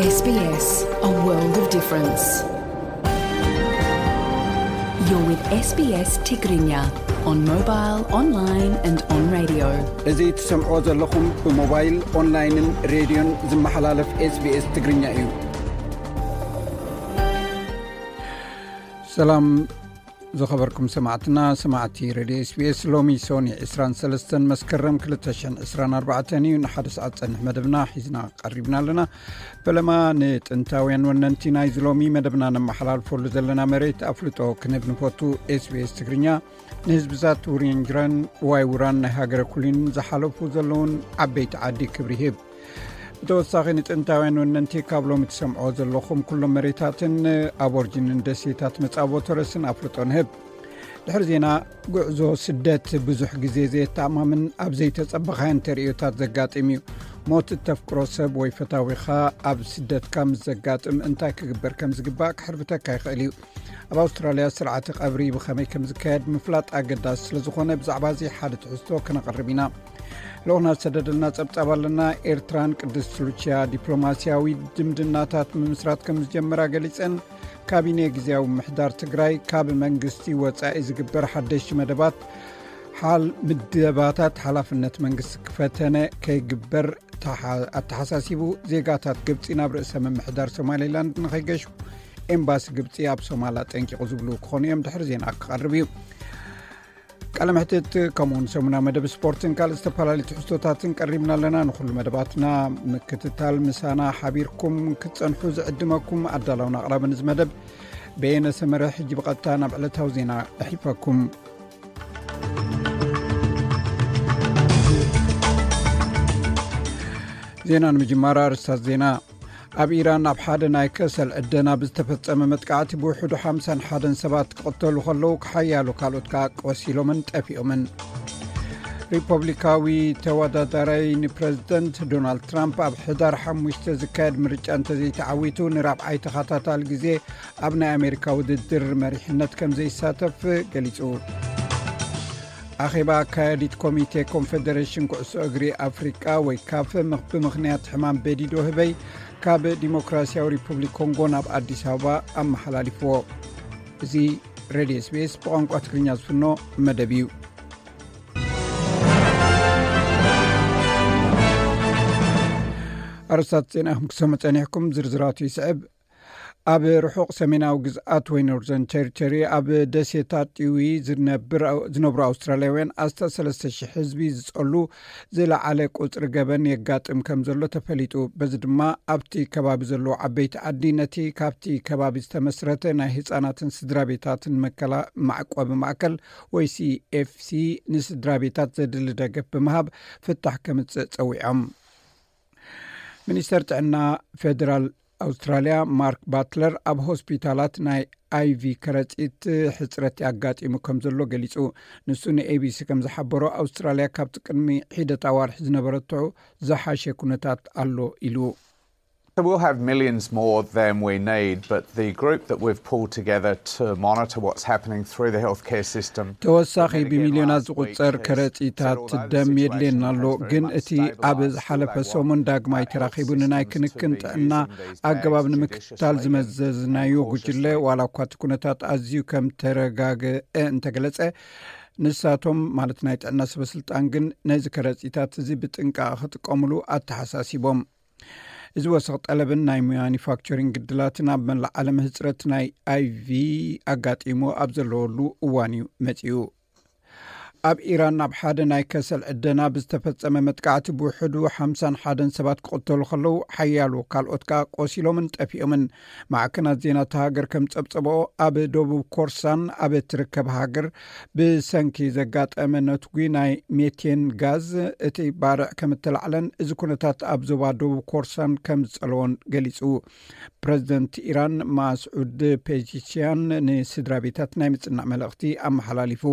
SBS, a world of difference. You're with SBS Tigrinya on mobile, online and on radio. እዚ ትሰምዖ ዘለኹም ብሞባይል ኦንላይንን ሬድዮን ዝመሓላለፍ ኤስቢኤስ ትግርኛ እዩ Salam. ዝኸበርኩም ሰማዕትና ሰማዕቲ ሬድዮ ስቢስ ሎሚ ሶኒ 23 መስከረም 224 እዩ ንሓደ ሰዓት ፀንሕ መደብና ሒዝና ቀሪብና ኣለና በለማ ንጥንታውያን ወነንቲ ናይ ዝሎሚ መደብና ነመሓላልፈሉ ዘለና መሬት ኣፍልጦ ክንብ ንፈቱ ስቢስ ትግርኛ ንህዝብዛት ውርንጅራን ዋይ ውራን ናይ ሃገረ ኩሊን ዝሓለፉ ዘለውን ዓበይቲ ዓዲ ክብሪ ሂብ ተወሳኺ ንጥንታውያን ወነንቲ ካብ ሎሚ ትሰምዖ ዘለኹም ኩሎም መሬታትን ኣብ ወርጅንን ደሴታት መጻወቶ ርእስን ኣፍልጦ ንህብ ድሕሪ ዜና ጉዕዞ ስደት ብዙሕ ግዜ ዘየተኣማምን ኣብ ዘይተጸበኻየን ተርእዮታት ዘጋጥም እዩ ሞት እተፍቅሮ ሰብ ወይ ፈታዊኻ ኣብ ስደትካ ምስ ዘጋጥም እንታይ ክግበር ከም ዝግባእ ክሕርፍተካ ይኽእል እዩ ኣብ ኣውስትራልያ ስርዓቲ ቀብሪ ብኸመይ ከም ዝካየድ ምፍላጥ ኣገዳሲ ስለ ዝኾነ ብዛዕባ እዚ ሓደ ትሕዝቶ ክነቐርብ ኢና ለሆነ ሰደድና ጸብጻባልና ኤርትራን ቅድስት ሉችያ ዲፕሎማስያዊ ድምድናታት ብምስራት ከም ዝጀመራ ገሊፀን ካቢነ ግዜያዊ ምሕዳር ትግራይ ካብ መንግስቲ ወፃኢ ዝግበር ሓደሽቲ መደባት ሓል ምደባታት ሓላፍነት መንግስቲ ክፈተነ ከይግበር ኣተሓሳሲቡ ዜጋታት ግብፂ ናብ ርእሰ መምሕዳር ሶማሌላንድ ንኸይገሹ ኤምባሲ ግብፂ ኣብ ሶማላ ጠንቂቑ ዝብሉ ክኾኑ እዮም ድሕሪ ዜና ክቐርብ እዩ ቃለ ምሕትት ከምኡውን ሰሙና መደብ ስፖርትን ካልእ ዝተፈላለዩ ትሕዝቶታትን ቀሪብና ኣለና ንኩሉ መደባትና ምክትታል ምሳና ሓቢርኩም ክትፀንሑ ዝዕድመኩም ኣዳላውን ኣቕራብን ንዚ መደብ ብየነሰመረ ሕጂ ብቐጥታ ናብ ዕለታዊ ዜና ኣሒፈኩም ዜና ንምጅማር ኣርስታት ዜና ኣብ ኢራን ኣብ ሓደ ናይ ከሰል ዕደና ብዝተፈፀመ መጥቃዕቲ ብውሕዱ 51 ሰባት ክቕተሉ ከለዉ ክሓያሉ ካልኦት ከዓ ቆሲሎምን ጠፊኦምን ሪፖብሊካዊ ተወዳዳራይ ንፕረዚደንት ዶናልድ ትራምፕ ኣብ ሕዳር 5 ዝካየድ ምርጫ እንተዘይተዓዊቱ ንራብዓይ ተኸታታሊ ግዜ ኣብ ናይ ኣሜሪካ ውድድር መሪሕነት ከም ዘይሳተፍ ገሊጹ ኣኼባ ኣካየዲት ኮሚቴ ኮንፌደሬሽን ኩዕሶ እግሪ ኣፍሪቃ ወይ ካፍ ብምኽንያት ሕማም በዲዶ ህበይ ካብ ዲሞክራስያዊ ሪፑብሊክ ኮንጎ ናብ ኣዲስ ኣበባ ኣመሓላሊፍዎ እዚ ሬድዮ ስፔስ ብቋንቋ ትግርኛ ዝፍኖ መደብ እዩ ኣርስታት ዜና ኹም ክሰመ ፀኒሕኩም ዝርዝራት ይስዕብ ኣብ ርሑቕ ሰሜናዊ ግዝኣት ወይ ኖርዘን ቸርቸሪ ኣብ ደሴታ ጢዊ ዝነብሩ ኣውስትራልያ ውያን ኣስታት 3ለስተ00 ህዝቢ ዝፀሉ ዝለዓለ ቁፅሪ ገበን የጋጥም ከም ዘሎ ተፈሊጡ በዚ ድማ ኣብቲ ከባቢ ዘለዉ ዓበይቲ ዓዲ ነቲ ካብቲ ከባቢ ዝተመስረተ ናይ ህፃናትን ስድራ ቤታትን ማዕቆብማእከል ወይ ሲ ኤፍሲ ንስድራ ቤታት ዘድሊ ደገፍ ብምሃብ ፍታሕ ከምፅእ ፀዊዖም ሚኒስተር ጥዕና ፌደራል ኣውስትራልያ ማርክ ባትለር ኣብ ሆስፒታላት ናይ ኣይቪ ከረፂት ሕፅረት ኣጋጢሙ ከም ዘሎ ገሊጹ ንሱ ንኤቢሲ ከም ዝሓበሮ ኣውስትራልያ ካብቲ ቅድሚ ሒደት ኣዋርሒ ዝነበረቶ ዝሓሸ ኩነታት ኣሎ ኢሉ ተወሳኺ ብሚልዮናት ዝቁፀር ከረፂታት ደም የድልየና ኣሎ ግን እቲ ኣብ ዝሓለፈ ሰሙን ዳግማ ይተራኺቡ ንናይ ክንክን ጥዕና ኣገባብ ንምክታል ዝመዘዝናዮ ጉጅለ ዋላ እኳት ኩነታት ኣዝዩ ከም ተረጋግአ እንተገለፀ ንሳቶም ማለት ናይ ጥዕና ሰበስልጣን ግን ነዚ ከረፂታት እዚ ብጥንቃ ክጥቀምሉ ኣተሓሳሲቦም እዚ ወሰኽ ጠለብን ናይ ማኒፋክቸሪን ግድላትን ኣብ መላዓለም ህፅረት ናይ ኣይv ኣጋጢሞ ኣብ ዘለዎሉ እዋን እዩ መጺኡ ኣብ ኢራን ናብ ሓደ ናይ ከሰል ዕደና ብዝተፈፀመ መጥቃዕቲ ብውሕዱ 51 ሰባት ክቕተሉ ከለዉ ሓያሉ ካልኦት ከዓ ቆሲሎምን ጠፊኦምን ማዕከናት ዜና ሃገር ከም ፀብፀብኦ ኣብ ደቡብ ኮርሳን ኣብ እትርከብ ሃገር ብሰንኪ ዘጋጠመ ነትጉ ናይ ሜቴን ጋዝ እቲ ባርዕ ከም እተላዕለን እዚ ኩነታት ኣብ ዞባ ደቡብ ኮርሳን ከም ዝፀለዎን ገሊፁ ፕረዚደንት ኢራን ማስዑድ ፔጂሽያን ንስድራ ቤታት ናይ ምፅናዕ መልእኽቲ ኣመሓላሊፉ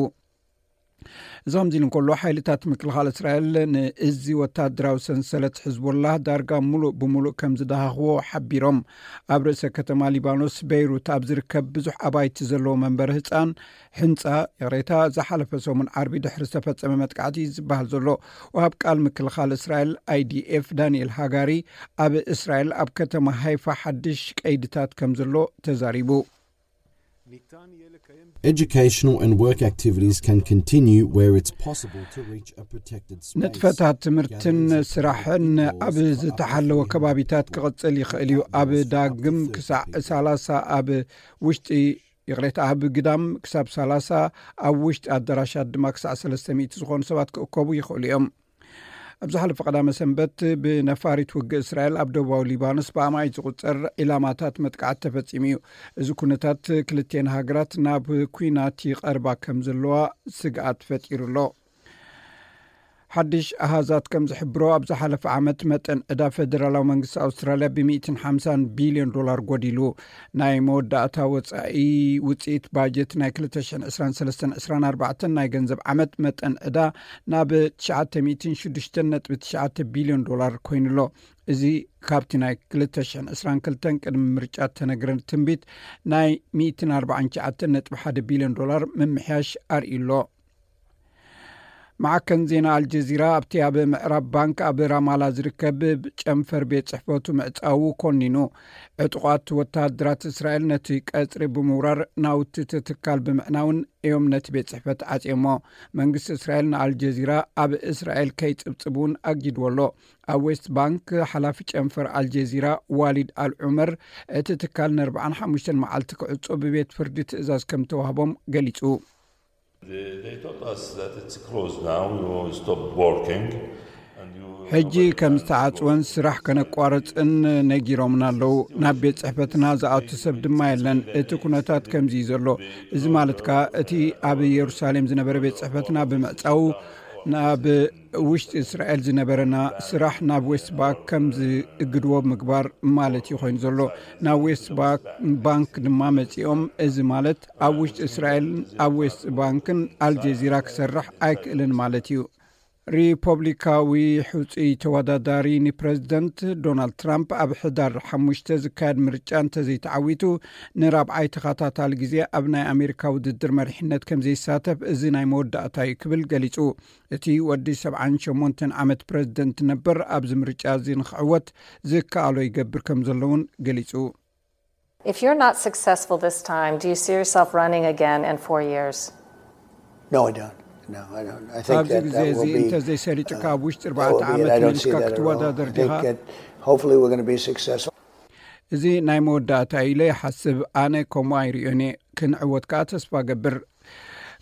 እዚ ከምዚ ኢሉ እንከሉ ሓይልታት ምክልኻል እስራኤል ንእዚ ወታደራዊ ሰንሰለት ሕዝቡላ ዳርጋ ሙሉእ ብምሉእ ከም ዝደሃኽቦ ሓቢሮም ኣብ ርእሰ ከተማ ሊባኖስ በይሩት ኣብ ዝርከብ ብዙሕ ኣባይቲ ዘለዎ መንበሪ ህፃን ህንፃ የቅሬታ ዝሓለፈ ሰሙን ዓርቢ ድሕሪ ዝተፈፀመ መጥቃዕቲ ዝበሃል ዘሎ ብ ቃል ምክልኻል እስራኤል ኣይ ዲ ኤፍ ዳንኤል ሃጋሪ ኣብ እስራኤል ኣብ ከተማ ሃይፋ ሓድሽ ቀይድታት ከም ዘሎ ተዛሪቡ ንጥፈታት ትምህርትን ስራሕን ኣብ ዝተሓለወ ከባቢታት ክቕፅል ይኽእል እዩ ኣብ ዳግም ክሳዕ 30 ኣብ ውሽጢ ይቕሬታ ኣብ ግዳም ክሳብ 30 ኣብ ውሽጢ ኣዳራሻት ድማ ክሳዕ 300 ዝኾኑ ሰባት ክእከቡ ይኽእሉ እዮም ኣብ ሓለፈ ቀዳመ ሰንበት ብነፋሪት ውግእ እስራኤል ኣብ ደቡባዊ ሊባኖስ ብኣማይ ዝቁፀር ዒላማታት መጥቃዓት ተፈፂሙ እዩ እዚ ኩነታት ክልተን ሃገራት ናብ ኩናት ይቀርባ ከም ዘለዋ ስግኣት ፈጢሩ ኣሎ ሓድሽ ኣሃዛት ከም ዝሕብሮ ኣብ ዝሓለፈ ዓመት መጠን ዕዳ ፈደራላዊ መንግስቲ ኣውስትራልያ ብ150 ቢልዮን ዶላር ጎዲሉ ናይ መወዳእታ ወፃኢ ውፅኢት ባጀት ናይ 22324 ናይ ገንዘብ ዓመት መጠን ዕዳ ናብ 906.9 ቢልዮን ዶላር ኮይኑሎ እዚ ካብቲ ናይ 222 ቅድሚ ምርጫ ተነግረ ትንቢት ናይ 149.1 ቢልዮን ዶላር ምምሕያሽ ኣርእዩሎ ማዕከን ዜና አልጀዚራ ኣብቲ ኣብ ምዕራብ ባንክ ኣብ ራማላ ዝርከብ ጨንፈር ቤት ፅሕፈቱ ምዕፃዊ ኮኒኑ ዕጡቋት ወታድራት እስራኤል ነቲ ቀፅሪ ብምውራር ናውቲ ትትካል ብምዕናውን እዮም ነቲ ቤት ፅሕፈት ዓፂሞ መንግስቲ እስራኤል ንኣልጀዚራ ኣብ እስራኤል ከይፅብፅብ እውን ኣጊድዎ ኣሎ ኣብ ዌስት ባንክ ሓላፊ ጨንፈር ኣልጀዚራ ዋሊድ ኣልዑመር እቲ ትካል ን45 መዓልቲ ክዕፁ ብቤት ፍርዲ ትእዛዝ ከም ተዋህቦም ገሊፁ ሕጂ ከም ዝተዓፅወን ስራሕ ከነቋርፅን ነጊሮምን ኣለዉ ናብ ቤት ፅሕፈትና ዝኣቱ ሰብ ድማ የለን እቲ ኩነታት ከምዚ ዘሎ እዚ ማለትካ እቲ ኣብ ኢየሩሳሌም ዝነበረ ቤት ፅሕፈትና ብምዕፃው ናብ ውሽጢ እስራኤል ዝነበረና ስራሕ ናብ ዌስት ባንክ ከም ዝእግድዎ ምግባር ማለት እዩ ኮይኑ ዘሎ ናብ ዌስት ባንክ ድማ መፂኦም እዚ ማለት ኣብ ውሽጢ እስራኤልን ኣብ ዌስት ባንክን ኣልጀዚራ ክሰርሕ ኣይክእልን ማለት እዩ ሪፐብሊካዊ ሕፅኢ ተወዳዳሪ ንፕረዚደንት ዶናልድ ትራምፕ ኣብ ሕዳር ሓሙሽተ ዝካየድ ምርጫ እንተዘይተዓዊቱ ንራብዓይ ተኸታታሊ ግዜ ኣብ ናይ ኣሜሪካ ውድድር መሪሕነት ከም ዘይሳተፍ እዚ ናይ መወዳእታ እዩ ክብል ገሊጹ እቲ ወዲ 78 ዓመት ፕረዚደንት ነበር ኣብዚ ምርጫ እዚ ንክዕወት ዝከኣሎ ይገብር ከም ዘሎ እውን ገሊጹ ስ ኣብዚ ግዜ እዚ እተዘይሰሊጥካ ኣብ ውሽጢ ዓመት ንስካ ክትወዳደር ድኻ እዚ ናይ መወዳእታ ኢሎ ይሓስብ ኣነ ከምኡ ኣይርዮኒ ክንዕወትካዓ ተስፋ ገብር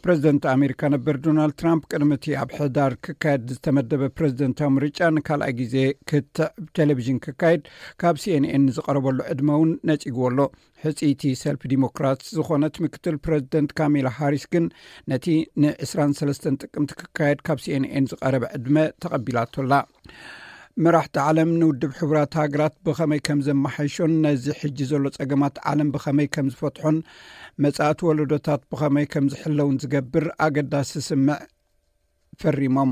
ረዚደንት ኣሜሪካ ነብር ዶናልድ ትራም ቅድሚ እቲ ኣብ ሕዳር ክካየድ ዝተመደበ ፕረዚደንታዊ ምርጫ ንካልኣይ ግዜ ክትዕ ቴሌቭዥን ክካየድ ካብ ሲንን ዝቐርበሉ ዕድመ እውን ነፅግዎ ኣሎ ሕፂኢቲ ሰልፊ ዲሞክራት ዝኮነት ምክትል ፕረዚደንት ካሜላ ሃርስ ግን ነቲ ን 2ሰስ ጥቅምቲ ክካየድ ካብ ሲንን ዝቀረበ ዕድመ ተቐቢላቶላ መራሕቲ ዓለም ንውድብ ሕቡራት ሃገራት ብኸመይ ከም ዘመሓይሾን ነዚ ሕጂ ዘሎ ፀገማት ዓለም ብኸመይ ከም ዝፈትሖን መጻእቲ ወለዶታት ብኸመይ ከምዝሕለውን ዝገብር ኣገዳሲ ዝስምዕ ፈሪሞም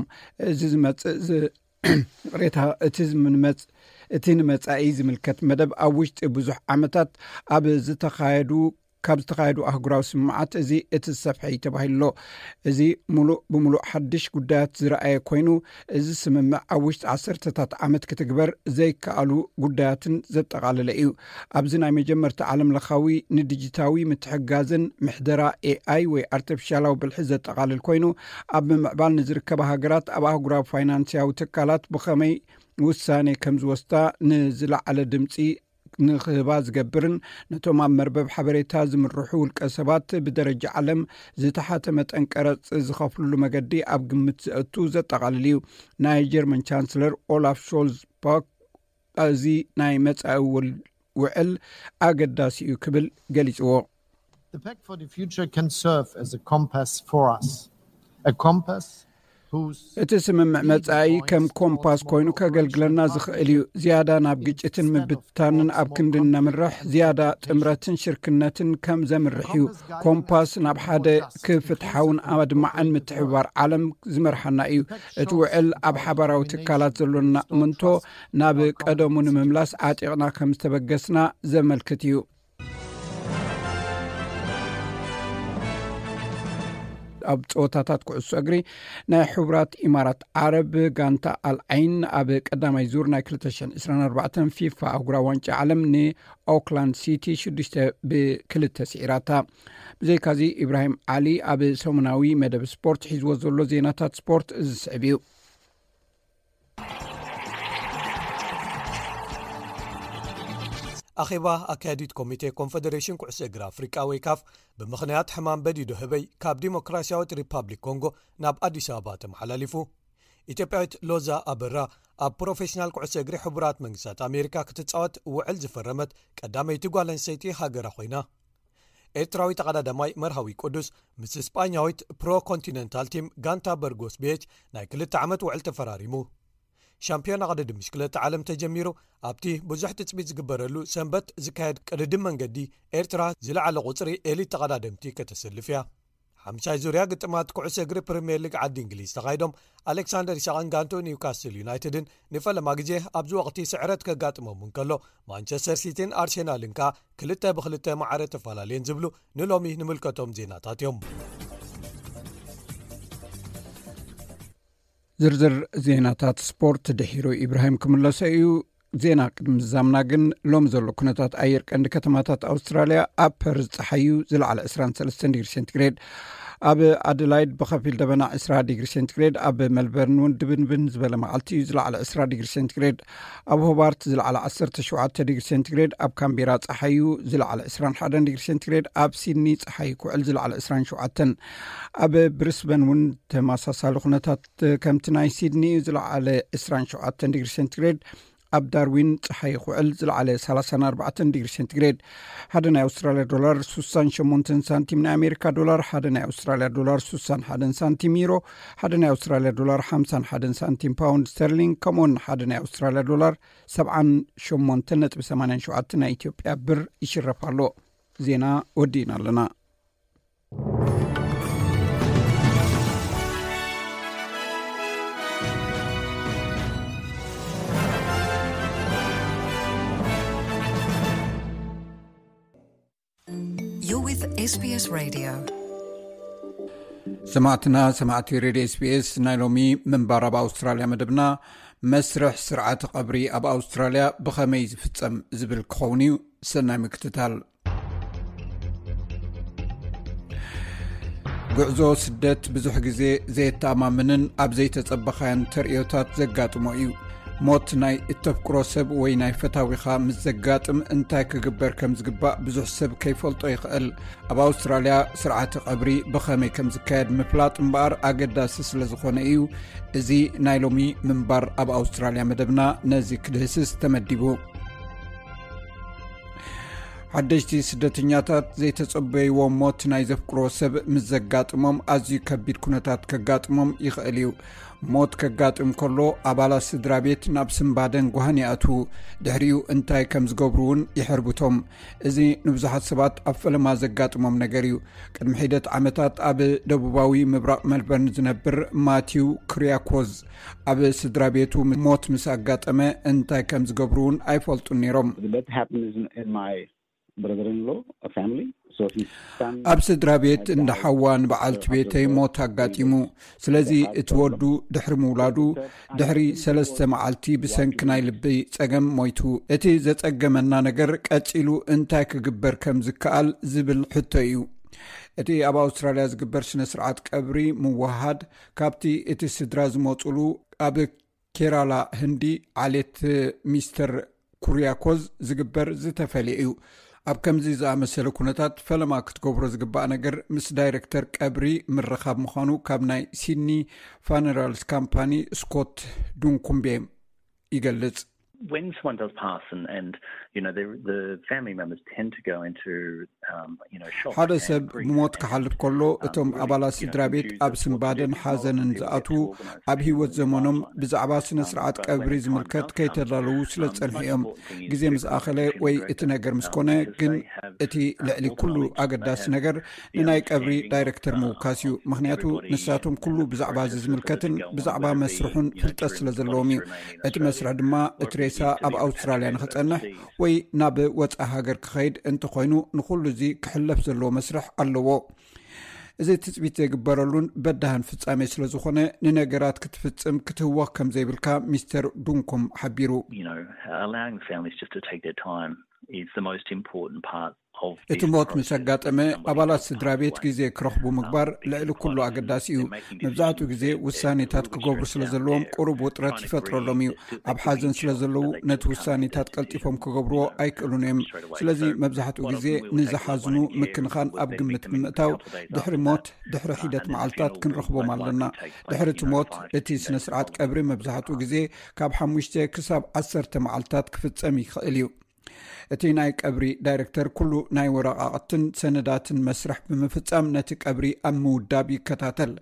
እዚ ዝመፅእቅሬታ እቲ ንመጻኢ ዝምልከት መደብ ኣብ ውሽጢ ብዙሕ ዓመታት ኣብ ዝተካየዱ ካብ ዝተካየዱ ኣህጉራዊ ስምምዓት እዚ እቲ ዝሰፍሐይ ተባሂል ሎ እዚ ሙሉእ ብምሉእ ሓድሽ ጉዳያት ዝረአየ ኮይኑ እዚ ስምምዕ ኣብ ውሽጢ ዓሰርተታት ዓመት ክትግበር ዘይከኣሉ ጉዳያትን ዘጠቓልለ እዩ ኣብዚ ናይ መጀመርቲ ዓለም ለኻዊ ንዲጅታዊ ምትሕጋዝን ምሕደራ ኤኣይ ወይ ኣአርትፊሻላዊ ብልሒ ዘጠቓልል ኮይኑ ኣብ ብምዕባል ንዝርከባ ሃገራት ኣብ ኣህጉራዊ ፋይናንስያዊ ትካላት ብኸመይ ውሳነ ከምዝወስታ ንዝለዓለ ድምፂ ንክህባ ዝገብርን ነቶም ኣብ መርበብ ሓበሬታ ዝምርሑ ውልቀ ሰባት ብደረጃ ዓለም ዝተሓተ መጠን ቀረፅ ዝኸፍልሉ መገዲ ኣብ ግምት ዝአቱ ዘጠቓልል እዩ ናይ ጀርመን ቻንስለር ኦላፍ ሾልዝ ፓክ እዚ ናይ መጻኢ ውዕል ኣገዳሲ እዩ ክብል ገሊፅዎ ስ እቲ ስምምዕ መጻኢ ከም ኮምፓስ ኮይኑ ከገልግለና ዝኽእል እዩ ዝያዳ ናብ ግጭትን ምብትታንን ኣብ ክንዲ ነምርሕ ዝያዳ ጥምረትን ሽርክነትን ከም ዘምርሕ እዩ ኮምፓስ ናብ ሓደ ክፍትሓውን ኣድማዕን ምትሕባር ዓለም ዝመርሐና እዩ እቲ ውዕል ኣብ ሓበራዊ ትካላት ዘሎና እምንቶ ናብ ቀደሙ ንምምላስ ዓጢቕና ከም ዝተበገስና ዘመልክት እዩ ኣብ ፀወታታት ኩዕሶ እግሪ ናይ ሕቡራት ኢማራት ዓረብ ጋንታ ኣልዓይን ኣብ ቀዳማይ ዙር ናይ 224 ፊፋ ኣጉራ ዋንጫ ዓለም ንኦክላንድ ሲቲ 6 ዱሽ ብክልተ ስዒራታ ብዘይካዚ ኢብራሂም ዓሊ ኣብ ሰሙናዊ መደብ ስፖርት ሒዝዎ ዘሎ ዜናታት ስፖርት ዝስዕብ እዩ ኣኼባ ኣካየዲት ኮሚቴ ኮንፈደሬሽን ኩዕሶ እግሪ ኣፍሪቃ ወይ ካፍ ብምኽንያት ሕማም በዲዶ ህበይ ካብ ዲሞክራስያዊት ሪፐብሊክ ኮንጎ ናብ ኣዲስ ኣበባ ተመሓላሊፉ ኢትዮጵያዊት ሎዛ ኣበራ ኣብ ፕሮፌሽናል ኩዕሶ እግሪ ሕቡራት መንግስታት ኣሜሪካ ክትፃወት ውዕል ዝፈረመት ቀዳመይቲጓለንሰይቲ ሃገራ ኮይና ኤርትራዊት ተቀዳዳማይ መርሃዊ ቅዱስ ምስ ስጳኛዊት ፕሮ ኮንቲነንታል ቲም ጋንታ በርጎስ ቤየች ናይ ክልተ ዓመት ውዕል ተፈራሪሙ ሻምፒዮን ቅድድን ምሽክለቲ ዓለም ተጀሚሩ ኣብቲ ብዙሕ ጥፅሚት ዝግበረሉ ሰንበት ዝካየድ ቅድድም መንገዲ ኤርትራ ዝለዕለ ቁፅሪ ኤሊት ተቐዳደምቲ ከተሰልፍ እያ ሓምሳይ ዙርያ ግጥማት ኩዕሶ እግሪ ፕሪምየር ሊግ ዓዲ እንግሊዝ ተካይዶም ኣሌክሳንደር ሳቀንጋንቶ ኒውካስትል ዩናይትድን ንፈለማ ግዜ ኣብዚ ወቅቲ ስዕረት ከጋጥሞምን ከሎ ማንቸስተር ሲቲን ኣርሴናልን ከኣ ክልተ ብክልተ መዓረ ተፈላለየን ዝብሉ ንሎሚ ንምልከቶም ዜናታት እዮም ዝርዝር ዜናታት ስፖርት ደሒሩ ኢብራሂም ክምለሶ እዩ ዜና ቅድሚ ዛምና ግን ሎም ዘሎ ኩነታት ኣየር ቀንዲ ከተማታት ኣውስትራልያ ኣብ ፐርዝ ፀሓዩ ዝለዕለ 23 ዲግሪ ሴንቲግሬድ ኣብ ኣደላይድ ብከፊል ደበና 2ስ ዲግሪ ሴንትግሬድ ኣብ መልበርን እውን ድብንብን ዝበለ መዓልቲ እዩ ዝለዕለ 2ስራ ዲግሪ ሴንትግሬድ ኣብ ሆባርት ዝለዕለ 1ሰሸ ዲግሪ ሴንትግሬድ ኣብ ካምቢራ ፀሓዩ ዝለዕለ 2ስራሓን ግሪ ሰንትግሬድ ኣብ ሲድኒ ፀሓይ ኩዕል ዝለዕለ 2ስራ ሸዓን ኣብ ብሪስበን እውን ተማሳሳሊ ኩነታት ከምቲ ናይ ሲድኒ እዩ ዝለዓለ 2ስራ ሸን ዲግሪ ሴንትግሬድ ኣብ ዳርዊን ፀሓይ ይኩዕል ዝለዕለ 34 ዲግሪ ሴንትግሬድ ሓደ ናይ ኣውስትራልያ ዶላር 68 ሳንቲም ናይ ኣሜሪካ ዶላር ሓደ ናይ ኣውስትራልያ ዶላር 61 ሳንቲም ዩሮ ሓደ ናይ ኣውስትራልያ ዶላር 51 ሳንቲም ፓውንድ ስተርሊንግ ከምኡውን ሓደ ናይ ኣውስትራልያ ዶላር 7887 ናይ ኢትዮጵያ ብር ይሽረፍ ኣሎ ዜና ወዲእና ኣለና ሰማዕትና ሰማዕቲ ሬድዮ ስፒስ ናይ ሎሚ ምንባር ኣብ ኣውስትራልያ መደብና መስርሕ ስርዓት ቀብሪ ኣብ ኣውስትራልያ ብኸመይ ዝፍፀም ዝብል ክኸውን እዩ ሰናይ ምክትታል ጉዕዞ ስደት ብዙሕ ግዜ ዘየተኣማምንን ኣብ ዘይተፀበካያን ተርእዮታት ዘጋጥሞ እዩ ሞት ናይ እተፍቅሮ ሰብ ወይ ናይ ፈታዊኻ ምስ ዘጋጥም እንታይ ክግበር ከም ዝግባእ ብዙሕ ሰብ ከይፈልጦ ይኽእል ኣብ ኣውስትራልያ ስርዓቲ ቀብሪ ብኸመይ ከም ዝካየድ ምፍላጥ እምበኣር ኣገዳሲ ስለ ዝኾነ እዩ እዚ ናይ ሎሚ ምንባር ኣብ ኣውስትራልያ መደብና ነዚ ክድህስስ ተመዲቡ ሓደሽቲ ስደተኛታት ዘይተፀበይዎም ሞት ናይ ዘፍቅሮ ሰብ ምስ ዘጋጥሞም ኣዝዩ ከቢድ ኩነታት ከጋጥሞም ይኽእል እዩ ሞት ከጋጥም ከሎ ኣባላት ስድራ ቤት ናብ ስምባደን ጓህን ይኣትዉ ድሕሪኡ እንታይ ከም ዝገብሩ እውን ይሕርብቶም እዚ ንብዙሓት ሰባት ኣብ ፈለማ ዘጋጥሞም ነገር እዩ ቅድሚ ሒደት ዓመታት ኣብ ደቡባዊ ምብራቅ መልበርን ዝነብር ማቲው ክርያኮዝ ኣብ ስድራ ቤቱ ሞት ምስ ኣጋጠመ እንታይ ከም ዝገብሩ እውን ኣይፈልጡን ነይሮም ኣብ ስድራ ቤት እንደ ሓዋ ንበዓልቲ ቤተይ ሞት ኣጋጢሙ ስለዚ እቲ ወዱ ድሕሪ ምውላዱ ድሕሪ ሰለስተ መዓልቲ ብሰንኪ ናይ ልቢ ፀገም ሞይቱ እቲ ዘፀገመና ነገር ቀፂሉ እንታይ ክግበር ከም ዝከኣል ዝብል ሕቶ እዩ እቲ ኣብ ኣውስትራልያ ዝግበር ስነ ስርዓት ቀብሪ ምወሃድ ካብቲ እቲ ስድራ ዝመፅሉ ኣብ ኬራላ ህንዲ ዓሌት ሚስተር ኩርያኮዝ ዝግበር ዝተፈለየ እዩ ኣብ ከምዚ ዝኣመሰለ ኩነታት ፈለማ ክትገብሮ ዝግባእ ነገር ምስ ዳይረክተር ቀብሪ ምረኻብ ምዃኑ ካብ ናይ ሲድኒ ፋነራልስ ካምፓኒ ስኮት ዱንኩምቤ ይገልጽ Um, ሓደ ሰብ ብሞት ክሓልፍ ከሎ um, እቶም ኣባላት ስድራ ቤት ኣብ ስምባደን ሓዘንን ዝኣትዉ ኣብ ሂወት ዘመኖም ብዛዕባ ስነ-ስርዓት um, ቀብሪ ዝምልከት ከይተዳለዉ ስለፀንሐ እዮም ግዜ ምስ ኣኸለ ወይ እቲ ነገር ምስኮነ ግን እቲ ልዕሊ ኩሉ ኣገዳሲ ነገር ንናይ ቀብሪ ዳይረክተር ምውካስ እዩ ምክንያቱ ንሳቶም ኩሉ ብዛዕባ ዚ ዝምልከትን ብዛዕባ መስርሑን ፍልጠት ስለ ዘለዎም እዩ እቲ መስርሕ ድማ እ ሬሳ ኣብ ኣውስትራልያ ንክፀንሕ ወይ ናብ ወፃኢ ሃገር ክኸይድ እንተኮይኑ ንኩሉ እዚ ክሕለፍ ዘለዎ መስርሕ ኣለዎ እዚ ትፅቢት ዘይግበረሉን በዳህን ፍፃሜ ስለ ዝኾነ ንነገራት ክትፍፅም ክትህወኽ ከም ዘይብልካ ሚስተር ዱንኩም ሓቢሩ እቲ ሞት ምስ ኣጋጠመ ኣባላት ስድራ ቤት ግዜ ክረኽቡ ምግባር ልዕሊ ኩሉ ኣገዳሲ እዩ መብዛሕትኡ ግዜ ውሳኔታት ክገብሩ ስለ ዘለዎም ቁሩብ ውጥረት ይፈጥረሎም እዩ ኣብ ሓዘን ስለ ዘለዉ ነቲ ውሳኔታት ቀልጢፎም ክገብርዎ ኣይክእሉን እዮም ስለዚ መብዛሕትኡ ግዜ ንዝሓዝኑ ምክንኻን ኣብ ግምት ብምእታው ድሕሪ ሞት ድሕሪ ሒደት መዓልትታት ክንረኽቦም ኣለና ድሕሪ እቲ ሞት እቲ ስነ ስርዓት ቀብሪ መብዛሕትኡ ግዜ ካብ ሓሙሽተ ክሳብ ዓሰርተ መዓልትታት ክፍፀም ይኽእል እዩ እቲ ናይ ቀብሪ ዳይረክተር ኩሉ ናይ ወረቃቅትን ሰነዳትን መስርሕ ብምፍፃም ነቲ ቀብሪ ኣብ ምውዳብ ይከታተል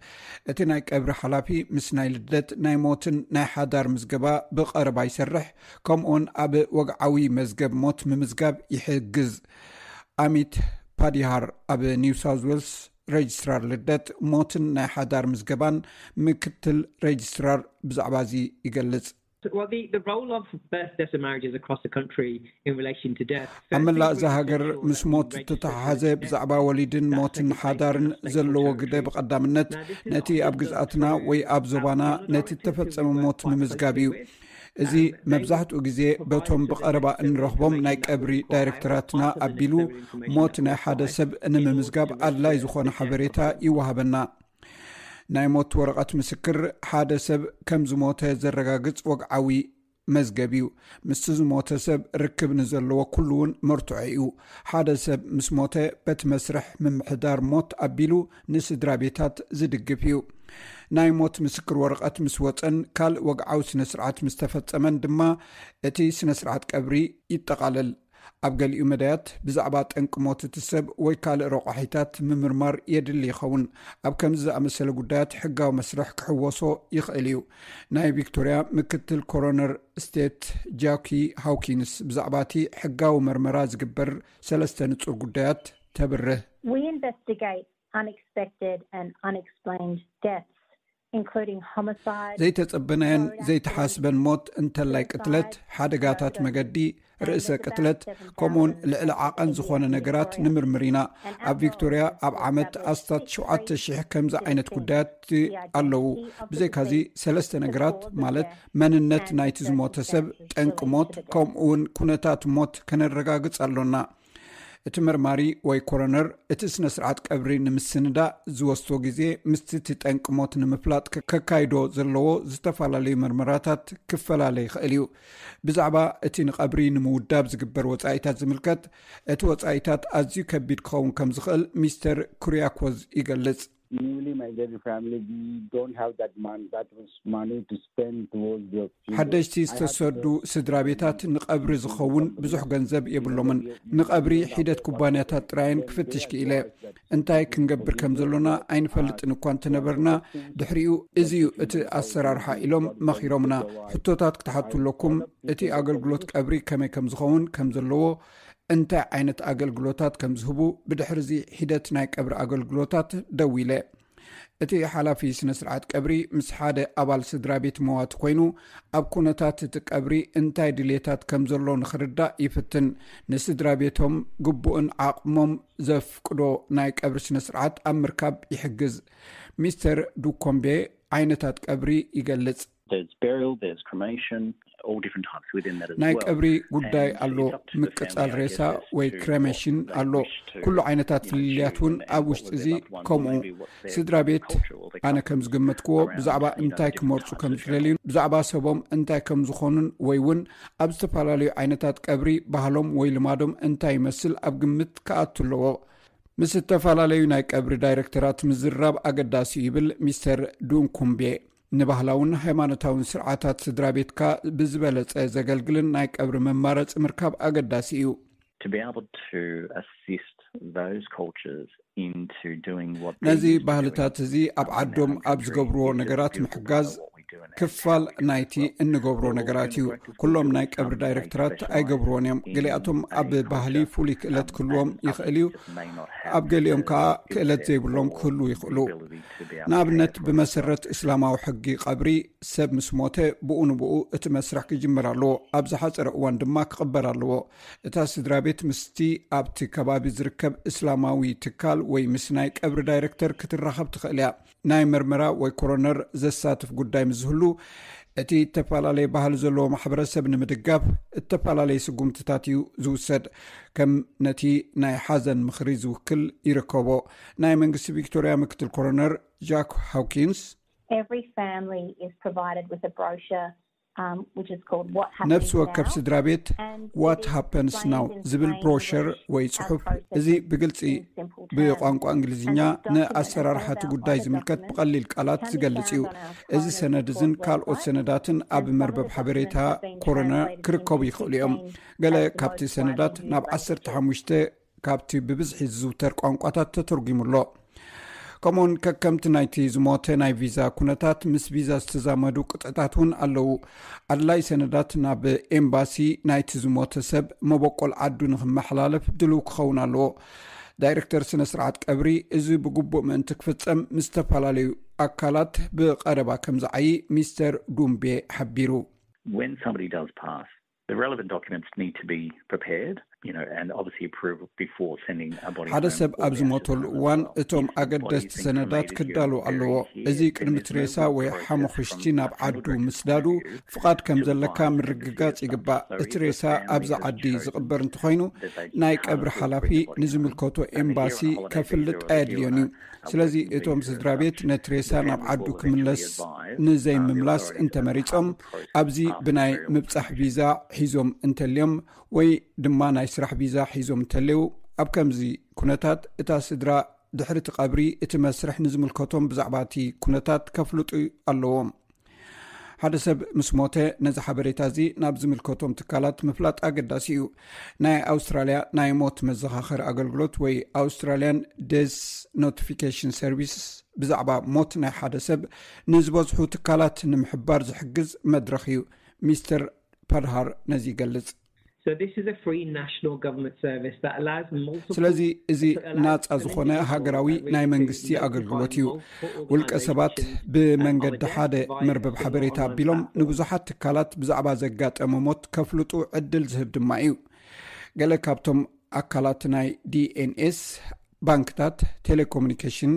እቲ ናይ ቀብሪ ሓላፊ ምስ ናይ ልደት ናይ ሞትን ናይ ሓዳር ምዝገባ ብቀረባ ይሰርሕ ከምኡውን ኣብ ወግዓዊ መዝገብ ሞት ምምዝጋብ ይሕግዝ ኣሚት ፓዲሃር ኣብ ኒው ሳውት ዌልስ ልደት ሞትን ናይ ሓዳር ምዝገባን ምክትል ሬጅስትራር ብዛዕባ እዚ ይገልጽ ኣብ መላእ እዚ ሃገር ምስ ሞት ዝተተሓሓዘ ብዛዕባ ወሊድን ሞትን ሓዳርን ዘለዎ ግደ ብቐዳምነት ነቲ ኣብ ግዝኣትና ወይ ኣብ ዞባና ነቲ ዝተፈፀመ ሞት ምምዝጋብ እዩ እዚ መብዛሕትኡ ግዜ በቶም ብቀረባ እንረክቦም ናይ ቀብሪ ዳይረክተራትና ኣቢሉ ሞት ናይ ሓደ ሰብ ንምምዝጋብ ኣድላይ ዝኾነ ሓበሬታ ይወሃበና ናይ ሞት ወረቐት ምስክር ሓደ ሰብ ከም ዝሞተ ዘረጋግፅ ወግዓዊ መዝገብ እዩ ምስቲ ዝሞተ ሰብ ርክብ ንዘለዎ ኩሉ እውን መርትዖ እዩ ሓደ ሰብ ምስ ሞተ በቲ መስርሕ ምምሕዳር ሞት ኣቢሉ ንስድራ ቤታት ዝድግፍ እዩ ናይ ሞት ምስክር ወረቐት ምስ ወፀን ካልእ ወግዓዊ ስነስርዓት ምስተፈፀመን ድማ እቲ ስነ ስርዓት ቀብሪ ይጠቓለል ኣብ ገሊኡ መዳያት ብዛዕባ ጠንቂ ሞት እቲ ሰብ ወይ ካልእ ረቑሒታት ምምርማር የድሊ ይኸውን ኣብ ከምዚ ዝኣመሰለ ጉዳያት ሕጋዊ መስርሕ ክሕወሶ ይኽእል እዩ ናይ ቪክቶርያ ምክትል ኮሮነር ስተት ጃኪ ሃውኪንስ ብዛዕባ እቲ ሕጋዊ መርመራ ዝግበር ሰለስተ ንጹር ጉዳያት ተብርህ ዘይተፀበናየን ዘይተሓስበን ሞት እንተላይ ቅትለት ሓደጋታት መገዲ ርእሰ ቅትለት ከምኡውን ልዕሊ ዓቐን ዝኾነ ነገራት ንምርምር ኢና ኣብ ቪክቶርያ ኣብ ዓመት ኣስታት 7,00 ከምዚ ዓይነት ጉዳያት ኣለው ብዘይካዚ ሰለስተ ነገራት ማለት መንነት ናይቲ ዝሞተ ሰብ ጠንቂ ሞት ከምኡውን ኩነታት ሞት ከነረጋግፅ ኣሎና እቲ መርማሪ ወይ ኮሮነር እቲ ስነ ስርዓት ቀብሪ ንምስንዳ ዝወስቶ ግዜ ምስቲ እቲ ጠንቂ ንምፍላጥ ከካይዶ ዘለዎ ዝተፈላለዩ ምርመራታት ክፈላለ ይኽእል እዩ ብዛዕባ እቲ ንቀብሪ ንምውዳብ ዝግበር ወፃኢታት ዝምልከት እቲ ወፃኢታት ኣዝዩ ከቢድ ክኸውን ከም ዝኽእል ሚስተር ኩርያኮዝ ይገልጽ ሓደሽቲ ዝተሰዱ ስድራ ቤታት ንቀብሪ ዝኸውን ብዙሕ ገንዘብ የብሎምን ንቀብሪ ሒደት ኩባንያታት ጥራይን ክፍትሽ ክኢለ እንታይ ክንገብር ከም ዘሎና ኣይንፈልጥ ንኳ እንተነበርና ድሕሪኡ እዚዩ እቲ ኣሰራርሓ ኢሎም መኺሮምና ሕቶታት ክትሓትለኩም እቲ ኣገልግሎት ቀብሪ ከመይ ከም ዝኸውን ከም ዘለዎ እንታይ ዓይነት ኣገልግሎታት ከም ዝህቡ ብድሕር ዚ ሒደት ናይ ቀብሪ ኣገልግሎታት ደው ኢለ እቲ ሓላፊ ስነ ስርዓት ቀብሪ ምስ ሓደ ኣባል ስድራ ቤት መዋት ኮይኑ ኣብ ኩነታት እቲ ቀብሪ እንታይ ድሌታት ከም ዘሎ ንክርዳእ ይፍትን ንስድራ ቤቶም ግቡእን ዓቕሞም ዘፍቅዶ ናይ ቀብሪ ስነ ስርዓት ኣብ ምርካብ ይሕግዝ ሚስተር ዱኮምቤ ዓይነታት ቀብሪ ይገልጽ ናይ ቀብሪ ጉዳይ ኣሎ ምቅፃል ሬሳ ወይ ክረሜሽን ኣሎ ኩሉ ዓይነታት ፍልልያት እውን ኣብ ውሽጢ እዚ ከምኡ ስድራ ቤት ኣነ ከም ዝግመትክዎ ብዛዕባ እንታይ ክመርፁ ከም ዝደልዩን ብዛዕባ ሰቦም እንታይ ከም ዝኾኑን ወይ እውን ኣብ ዝተፈላለዩ ዓይነታት ቀብሪ ባህሎም ወይ ልማዶም እንታይ ይመስል ኣብ ግምት ከኣት ኣለዎ ምስ ዝተፈላለዩ ናይ ቀብሪ ዳይረክተራት ምዝራብ ኣገዳሲ ይብል ሚስተር ዱንኩምቤ ንባህላውን ሃይማኖታውን ስርዓታት ስድራ ቤትካ ብዝበለፀ ዘገልግልን ናይ ቀብሪ መማረፂ ምርካብ ኣገዳሲ እዩ ነዚ ባህልታት እዚ ኣብ ዓዶም ኣብ ዝገብርዎ ነገራት ምሕጋዝ ክፋል ናይቲ እንገብሮ ነገራት እዩ ኩሎም ናይ ቀብሪ ዳይረክተራት ኣይገብርዎን እዮም ገሊኣቶም ኣብ ባህሊ ፍሉይ ክእለት ክህልዎም ይኽእል እዩ ኣብ ገሊኦም ከዓ ክእለት ዘይብሎም ክህሉ ይኽእሉ ንኣብነት ብመሰረት እስላማዊ ሕጊ ቀብሪ ሰብ ምስ ሞተ ብኡ ንብኡ እቲ መስርሕ ክጅምር ኣለዎ ኣብ ዝሓፀረ እዋን ድማ ክቕበር ኣለዎ እታ ስድራ ቤት ምስቲ ኣብቲ ከባቢ ዝርከብ እስላማዊ ትካል ወይ ምስ ናይ ቀብሪ ዳይረክተር ክትራኸብ ትኽእል እያ ናይ መርመራ ወይ ኮሮነር ዘሳትፍ ጉዳይ ምዝህሉ እቲ ዝተፈላለዩ ባህሊ ዘለዎ ማሕበረሰብ ንምድጋፍ እተፈላለየ ስጉምትታት እዩ ዝውሰድ ከም ነቲ ናይ ሓዘን ምክሪ ዝውክል ይርከቦ ናይ መንግስቲ ቪክቶርያ ምክትል ኮሮነር ጃክ ሃውኪንስ Um, ነፍሲ ወከፍ ስድራ ቤት ዋት ሃፐንስ ናው ዝብል ብሮሸር ወይ ጽሑፍ እዚ ብግልፂ ብቋንቋ እንግሊዝኛ ንኣሰራርሓቲ ጉዳይ ዝምልከት ብቐሊል ቃላት ዝገልጽ እዩ እዚ ሰነድ እዝን ካልኦት ሰነዳትን ኣብ መርበብ ሓበሬታ ኮረና ክርከቡ ይኽእሉ እዮም ገለ ካብቲ ሰነዳት ናብ 15 ካብቲ ብብዝሒ ዝዝውተር ቋንቋታት ተተርጉሙኣሎ ከምኡውን ከከምቲ ናይቲ ዝሞተ ናይ ቪዛ ኩነታት ምስ ቪዛ ዝተዛመዱ ቅጥዕታት እውን ኣለው ኣድላይ ሰነዳት ናብ ኤምባሲ ናይቲ ዝሞተ ሰብ መበቆል ዓዱ ንክመሓላለፍ ድልው ክኸውን ኣለዎ ዳይረክተር ስነ ስርዓት ቀብሪ እዚ ብግቡእ ምእንቲ ክፍፀም ምስ ዝተፈላለዩ ኣካላት ብቀረባ ከም ዝዓይ ሚስተር ዱምቤ ሓቢሩ ሓደ ሰብ ኣብ ዝሞተሉ እዋን እቶም ኣገደስቲ ሰነዳት ክዳሉ ኣለዎ እዚ ቅድሚ ትሬሳ ወይ ሓሙክሽቲ ናብ ዓዱ ምስዳዱ ፍቓድ ከም ዘለካ ምርግጋፅ ይግባእ እቲሬሳ ኣብዚ ዓዲ ዝቅበር እንትኮይኑ ናይ ቅብሪ ሓላፊ ንዝምልከቶ ኤምባሲ ከፍልጣየ ድልዮን እዩ ስለዚ እቶም ስድራ ቤት ነቲ ሬሳ ናብ ዓዱ ክምለስ ንዘይምምላስ እንተመሪፆም ኣብዚ ብናይ ምብፃሕ ቪዛ ሒዞም እንተልዮም ወይ ድማ ናይ ስራሕ ቪዛ ሒዞም እንተለዉ ኣብ ከምዚ ኩነታት እታ ስድራ ድሕሪ እቲ ቀብሪ እቲ መስርሕ ንዝምልከቶም ብዛዕባ እቲ ኩነታት ከፍልጡ ኣለዎም ሓደ ሰብ ምስ ሞተ ነዚ ሓበሬታ እዚ ናብ ዝምልከቶም ትካላት ምፍላጥ ኣገዳሲ እዩ ናይ ኣውስትራልያ ናይ ሞት መዘኻኸሪ ኣገልግሎት ወይ ኣውስትራልያን ደስ ኖቲፊኬሽን ሰርቪስ ብዛዕባ ሞት ናይ ሓደ ሰብ ንዝበዝሑ ትካላት ንምሕባር ዝሕግዝ መድረኽ እዩ ሚስተር ፐድሃር ነዚ ይገልጽ ስለዚ እዚ ናፃ ዝኮነ ሃገራዊ ናይ መንግስቲ ኣገልግሎት እዩ ውልቀ ሰባት ብመንገዲ ሓደ መርበብ ሓበሬታ ኣቢሎም ንብዙሓት ትካላት ብዛዕባ ዘጋጠመሞት ከፍልጡ ዕድል ዝህብ ድማ እዩ ገለ ካብቶም ኣካላት ናይ ዲኤንኤስ ባንክታት ቴሌኮምኒኬሽን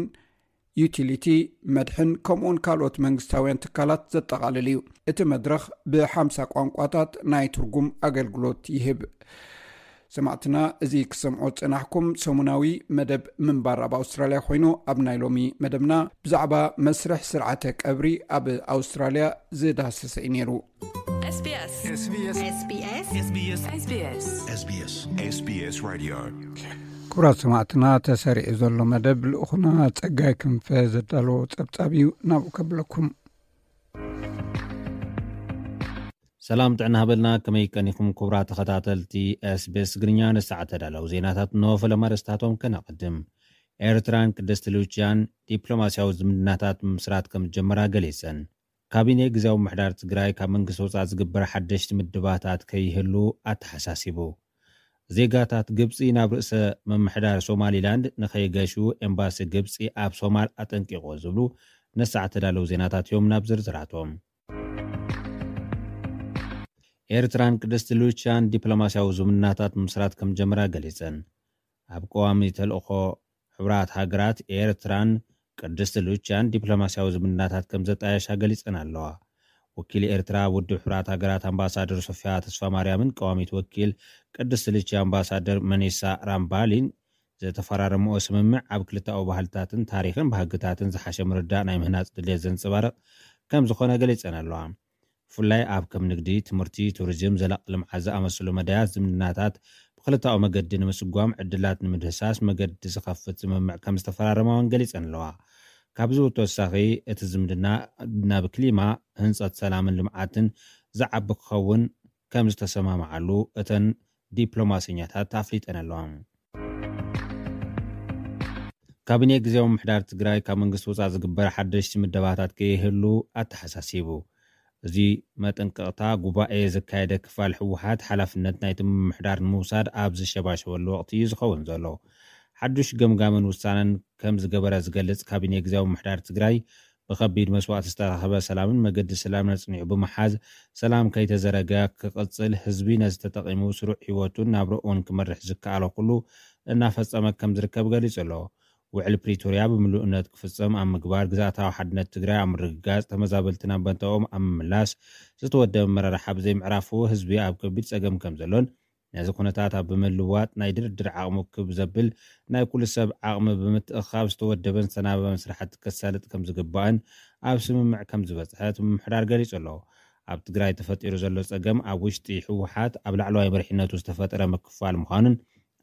ዩቲሊቲ መድሕን ከምኡውን ካልኦት መንግስታውያን ትካላት ዘጠቓልል እዩ እቲ መድረክ ብሓምሳ ቋንቋታት ናይ ትርጉም ኣገልግሎት ይህብ ሰማዕትና እዚ ክሰምዖ ፅናሕኩም ሰሙናዊ መደብ ምንባር ኣብ ኣውስትራልያ ኮይኑ ኣብ ናይ ሎሚ መደብና ብዛዕባ መስርሕ ስርዓተ ቀብሪ ኣብ ኣውስትራልያ ዝዳሰሰ ዩ ነይሩ ክቡራት ሰማዕትና ተሰሪዑ ዘሎ መደብ ልኡኹና ፀጋይ ክንፈ ዘዳለዎ ፀብጻብ እዩ ናብኡ ከብለኩም ሰላም ጥዕና ሃበልና ከመይ ቀኒኹም ክቡራ ተኸታተልቲ ኤስቤስ ትግርኛ ንሳዕ ተዳለው ዜናታት ንወፈለማርስታቶም ከነቅድም ኤርትራን ቅድስቲ ልውችያን ዲፕሎማስያዊ ዝምድናታት ምስራት ከም ዝጀመራ ገሊፀን ካቢነ ግዜዊ ምሕዳር ትግራይ ካብ መንግስቲ ወፃእ ዝግበር ሓደሽቲ ምድባታት ከይህሉ ኣተሓሳሲቡ ዜጋታት ግብፂ ናብ ርእሰ መምሕዳር ሶማሊላንድ ንኸይገሽዩ ኤምባሲ ግብፂ ኣብ ሶማል ኣጠንቂቖ ዝብሉ ነሳዕ ተዳለው ዜናታት እዮም ናብ ዝርዝራቶም ኤርትራን ቅድስቲ ሉቻን ዲፕሎማስያዊ ዝምናታት ምስራት ከም ጀመራ ገሊፀን ኣብ ቀዋሚ ተልእኮ ሕብራት ሃገራት ኤርትራን ቅድስቲ ሉቻን ዲፕሎማስያዊ ዝምናታት ከም ዘጣየሻ ገሊፀን ኣለዋ ወኪል ኤርትራ ውድብ ሕብራት ሃገራት ኣምባሳደር ሶፊያ ተስፋ ማርያምን ቀዋሚት ወኪል ቅድስት ልጅ ኣምባሳደር መኔሳ ራምባሊን ዘተፈራረምኦ ስምምዕ ኣብ ክልታዊ ባህልታትን ታሪክን ባህግታትን ዝሓሸ ምርዳእ ናይ ምህናፅ ድሌት ዘንፅባርቕ ከም ዝኾነ ገሊፀን ኣለዋ ብፍላይ ኣብ ከም ንግዲ ትምህርቲ ቱሪዝም ዘላቕ ልምዓ ዝኣመሰሉ መዳያት ዝምድናታት ብክልታዊ መገዲ ንምስጓም ዕድላት ንምድህሳስ መገዲ ዝኸፍት ስምምዕ ከም ዝተፈራረማውን ገሊፀን ኣለዋ ካብዚ ተወሳኺ እቲ ዝምድና ናብ ክሊማ ህንፀት ሰላምን ልምዓትን ዝዓቢ ክኸውን ከም ዝተሰማምዓሉ እተን ዲፕሎማስኛታት ኣፍሊጠን ኣለዋ ካቢኔ ግዜዊ ምሕዳር ትግራይ ካብ መንግስቲ ውፃእ ዝግበር ሓደሽቲ ምደባታት ከየህሉ ኣተሓሳሲቡ እዚ መጥንቅቕታ ጉባኤ ዘካየደ ክፋል ሕወሓት ሓላፍነት ናይቲ ምምሕዳር ንምውሳድ ኣብ ዝሸባሸበሉ ወቅቲ እዩ ዝኸውን ዘሎ ሓዱሽ ገምጋምን ውሳነን ከም ዝገበረ ዝገልፅ ካቢኔ ግዜዊ ምሕዳር ትግራይ ብከቢድ መስዋዕት ዝተረኸበ ሰላምን መገዲ ሰላም ነፅኒዑ ብምሓዝ ሰላም ከይተዘረገ ክቕፅል ህዝቢ ነዚ ተጠቒሙ ስሩዕ ሂወቱን ናብርኡን ክመርሕ ዝከኣሎ ኩሉ እናፈፀመ ከም ዝርከብ ገሊጹ ኣሎ ውዕሊ ፕሪቶርያ ብምሉእነት ክፍፀም ኣብ ምግባር ግዛእታዊ ሓድነት ትግራይ ኣብ ምርግጋፅ ተመዛበልቲ ናብ በንተኦም ኣብ ምምላስ ዝተወደበ መረርሓ ብዘይምዕራፉ ህዝቢ ኣብ ከቢድ ፀገም ከም ዘሎን ነዚ ኩነታት ኣብ ብምልዋጥ ናይ ድርድር ዓቕሚ ክብ ዘብል ናይ ኩሉ ሰብ ዓቕሚ ብምትእኻብ ዝተወደበን ዝተናበበን ስራሕቲ ከሳልጥ ከም ዝግባእን ኣብ ስምምዕ ከም ዝበፅሐት ምምሕዳር ገሊጹ ኣሎ ኣብ ትግራይ ተፈጢሩ ዘሎ ፀገም ኣብ ውሽጢ ሕወሓት ኣብ ላዕለዋይ መሪሕነቱ ዝተፈጠረ ምክፋል ምዃኑን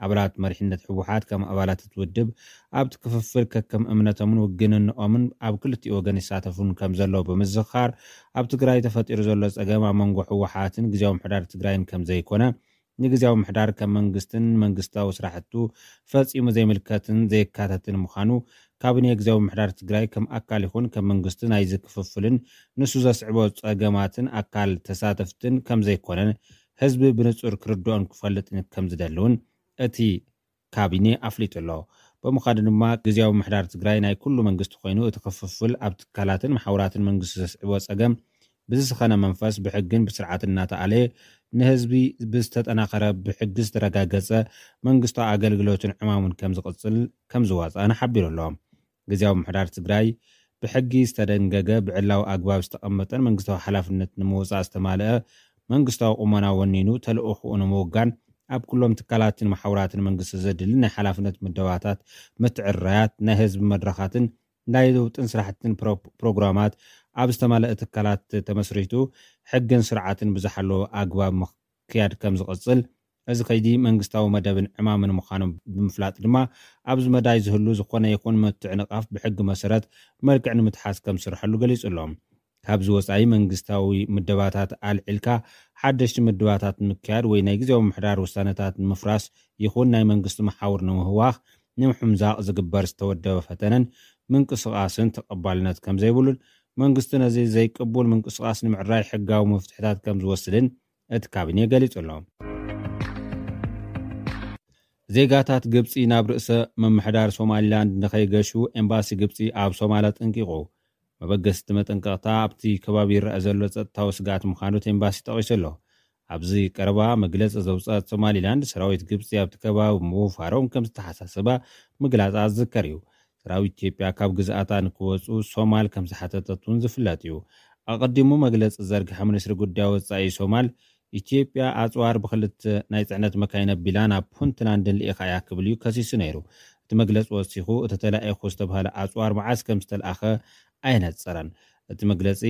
ኣባላት መሪሕነት ሕወሓት ከም ኣባላት እትውድብ ኣብቲ ክፍፍል ከከም እምነቶምን ውግንንኦምን ኣብ ክልቲኡ ወገን ይሳተፉን ከም ዘሎ ብምዝኻር ኣብ ትግራይ ተፈጢሩ ዘሎ ፀገም ኣብ መንጎ ሕወሓትን ግዜዊ ምሕዳር ትግራይን ከም ዘይኮነ ንግዜያዊ ምሕዳር ከም መንግስትን መንግስታዊ ስራሕቱ ፈፂሙ ዘይምልከትን ዘይካተትን ምዃኑ ካብ ናይ ግዜያዊ ምሕዳር ትግራይ ከም ኣካል ይኹን ከም መንግስቲ ናይ ዝክፍፍልን ንሱ ዘስዕቦ ፀገማትን ኣካል ተሳተፍትን ከም ዘይኮነን ህዝቢ ብንፁር ክርድኦን ክፈልጥን ከም ዝደልውን እቲ ካቢነ ኣፍሊጡ ኣሎ ብምዃኑ ድማ ግዜያዊ ምሕዳር ትግራይ ናይ ኩሉ መንግስቲ ኮይኑ እቲ ክፍፍል ኣብ ትካላትን ማሕበራትን መንግስቲ ዘስዕቦ ፀገም ብዝስኸነ መንፈስ ብሕግን ብስርዓትን እናተኣለየ ንህዝቢ ብዝተጠናኸረ ብሕጊ ዝተረጋገፀ መንግስቶ ኣገልግሎትን ዕማሙን ከም ዝቕፅል ከም ዝዋፅእን ሓቢሩ ኣሎ ግዜያዊ ምሕዳር ትግራይ ብሕጊ ዝተደንገገ ብዕላዊ ኣግባብ ዝተቐመጠን መንግስታዊ ሓላፍነት ንምውፃእ ዝተማልአ መንግስታዊ ቁመና ወኒኑ ተልእኽኡ ንምውጋን ኣብ ኩሎም ትካላትን ማሕውራትን መንግስቲ ዘድሊ ናይ ሓላፍነት ምደባታት ምትዕርራያት ናይ ህዝቢ መድረኻትን ናይ ለውጥን ስራሕትን ፕሮግራማት ኣብ ዝተማልአ ትካላት ተመስሪቱ ሕግን ስርዓትን ብዝሓለዎ ኣግባብ ምክያድ ከም ዝቕፅል እዚ ከይዲ መንግስታዊ መደብን ዕማምን ምዃኖም ብምፍላጥ ድማ ኣብዚ መዳይ ዝህሉ ዝኾነ ይኹን ምትዕንቓፍ ብሕጊ መሰረት መልክዕ ንምትሓዝ ከም ዝስርሐሉ ገሊጹ ኣሎም ካብዚ ወፃኢ መንግስታዊ ምደባታት ኣልዒልካ ሓደሽቲ ምድባታት ንምክያድ ወይ ናይ ግዜዊ ምሕዳር ውሳነታት ንምፍራስ ይኹን ናይ መንግስቲ መሓውር ንምህዋኽ ንምሕምዛቕ ዝግበር ዝተወደበ ፈተነን ምንቅስቓስን ተቐባልነት ከም ዘይብሉን መንግስቲ ነዚ ዘይቅቡል ምንቅስቃስ ንምዕራይ ሕጋዊ መፍትሕታት ከም ዝወስድን እቲ ካቢኔ ገሊጹ ኣሎ ዜጋታት ግብፂ ናብ ርእሰ መምሕዳር ሶማሊላንድ ንኸይገሹ ኤምባሲ ግብፂ ኣብ ሶማልያ ጠንቂቑ መበገስቲ መጠንቀቕታ ኣብቲ ከባቢ ይረአ ዘሎ ፀጥታዊ ስጋት ምዃኑ እቲ ኤምባሲ ጠቒሱ ኣሎ ኣብዚ ቀረባ መግለፂ ዘውፅአት ሶማሊላንድ ሰራዊት ግብፂ ኣብቲ ከባቢ ምውፋሮም ከም ዝተሓሳስባ ምግላፃ ዝዝከር እዩ ሰራዊት ኢትዮጵያ ካብ ግዝኣታ ንክወፁ ሶማል ከም ዝሓተተት እውን ዝፍለጥ እዩ ኣቐዲሙ መግለፂ ዘርግሐ ሚኒስትሪ ጉዳይ ወፃኢ ሶማል ኢትዮጵያ ኣፅዋር ብክልተ ናይ ፅዕነት መካይን ኣቢላ ናብ ፑንትላንድ ንልኢካ እያ ክብል እዩ ከሲሱ ነይሩ እቲ መግለፂ ወሲኹ እቲ ተላኢኹ ዝተባሃለ ኣፅዋር መዓዝ ከም ዝተለኣኸ ኣይነፀረን እቲ መግለፂ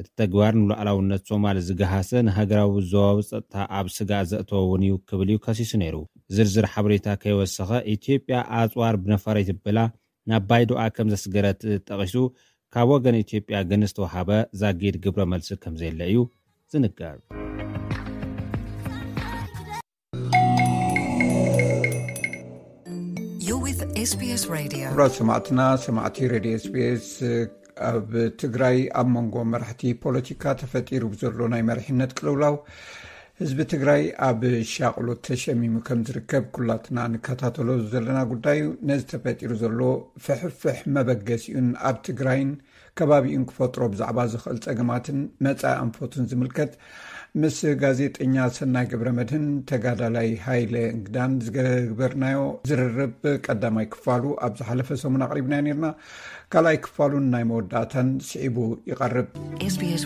እቲ ተግባር ንላዕላውነት ሶማል ዝገሃሰ ንሃገራዊ ዞባዊ ፀጥታ ኣብ ስጋእ ዘእተወ እውን እዩ ክብል እዩ ከሲሱ ነይሩ ዝርዝር ሓበሬታ ከይወሰኸ ኢትዮጵያ ኣፅዋር ብነፈረይትብላ ናብ ባይዶኣ ከም ዘስገረት ጠቒሱ ካብ ወገን ኢትዮጵያ ግን ዝተዋሃበ ዛጊድ ግብረ መልሲ ከም ዘየለ እዩ ዝንገር ሕብራት ሰማዕትና ሰማዕቲ ሬድዮ ስፔስ ኣብ ትግራይ ኣብ መንጎ መራሕቲ ፖለቲካ ተፈጢሩ ብዘሎ ናይ መርሕነት ቅልውላው ህዝቢ ትግራይ ኣብ ሻቅሎት ተሸሚሙ ከም ዝርከብ ኩላትና ንከታተሎ ዘለና ጉዳዩ ነዚ ተፈጢሩ ዘሎ ፍሕፍሕ መበገሲኡን ኣብ ትግራይን ከባቢኡን ክፈጥሮ ብዛዕባ ዝኽእል ፀገማትን መፃኢ ኣንፈቱን ዝምልከት ምስ ጋዜጠኛ ሰናይ ግብረ መድህን ተጋዳላይ ሃይለ እንግዳን ዝገበርናዮ ዝርርብ ቀዳማይ ክፋሉ ኣብ ዝሓለፈ ሰሙን ኣቅሪብና ነርና ካልኣይ ክፋሉን ናይ መወዳእታን ስዒቡ ይቐርብ sbs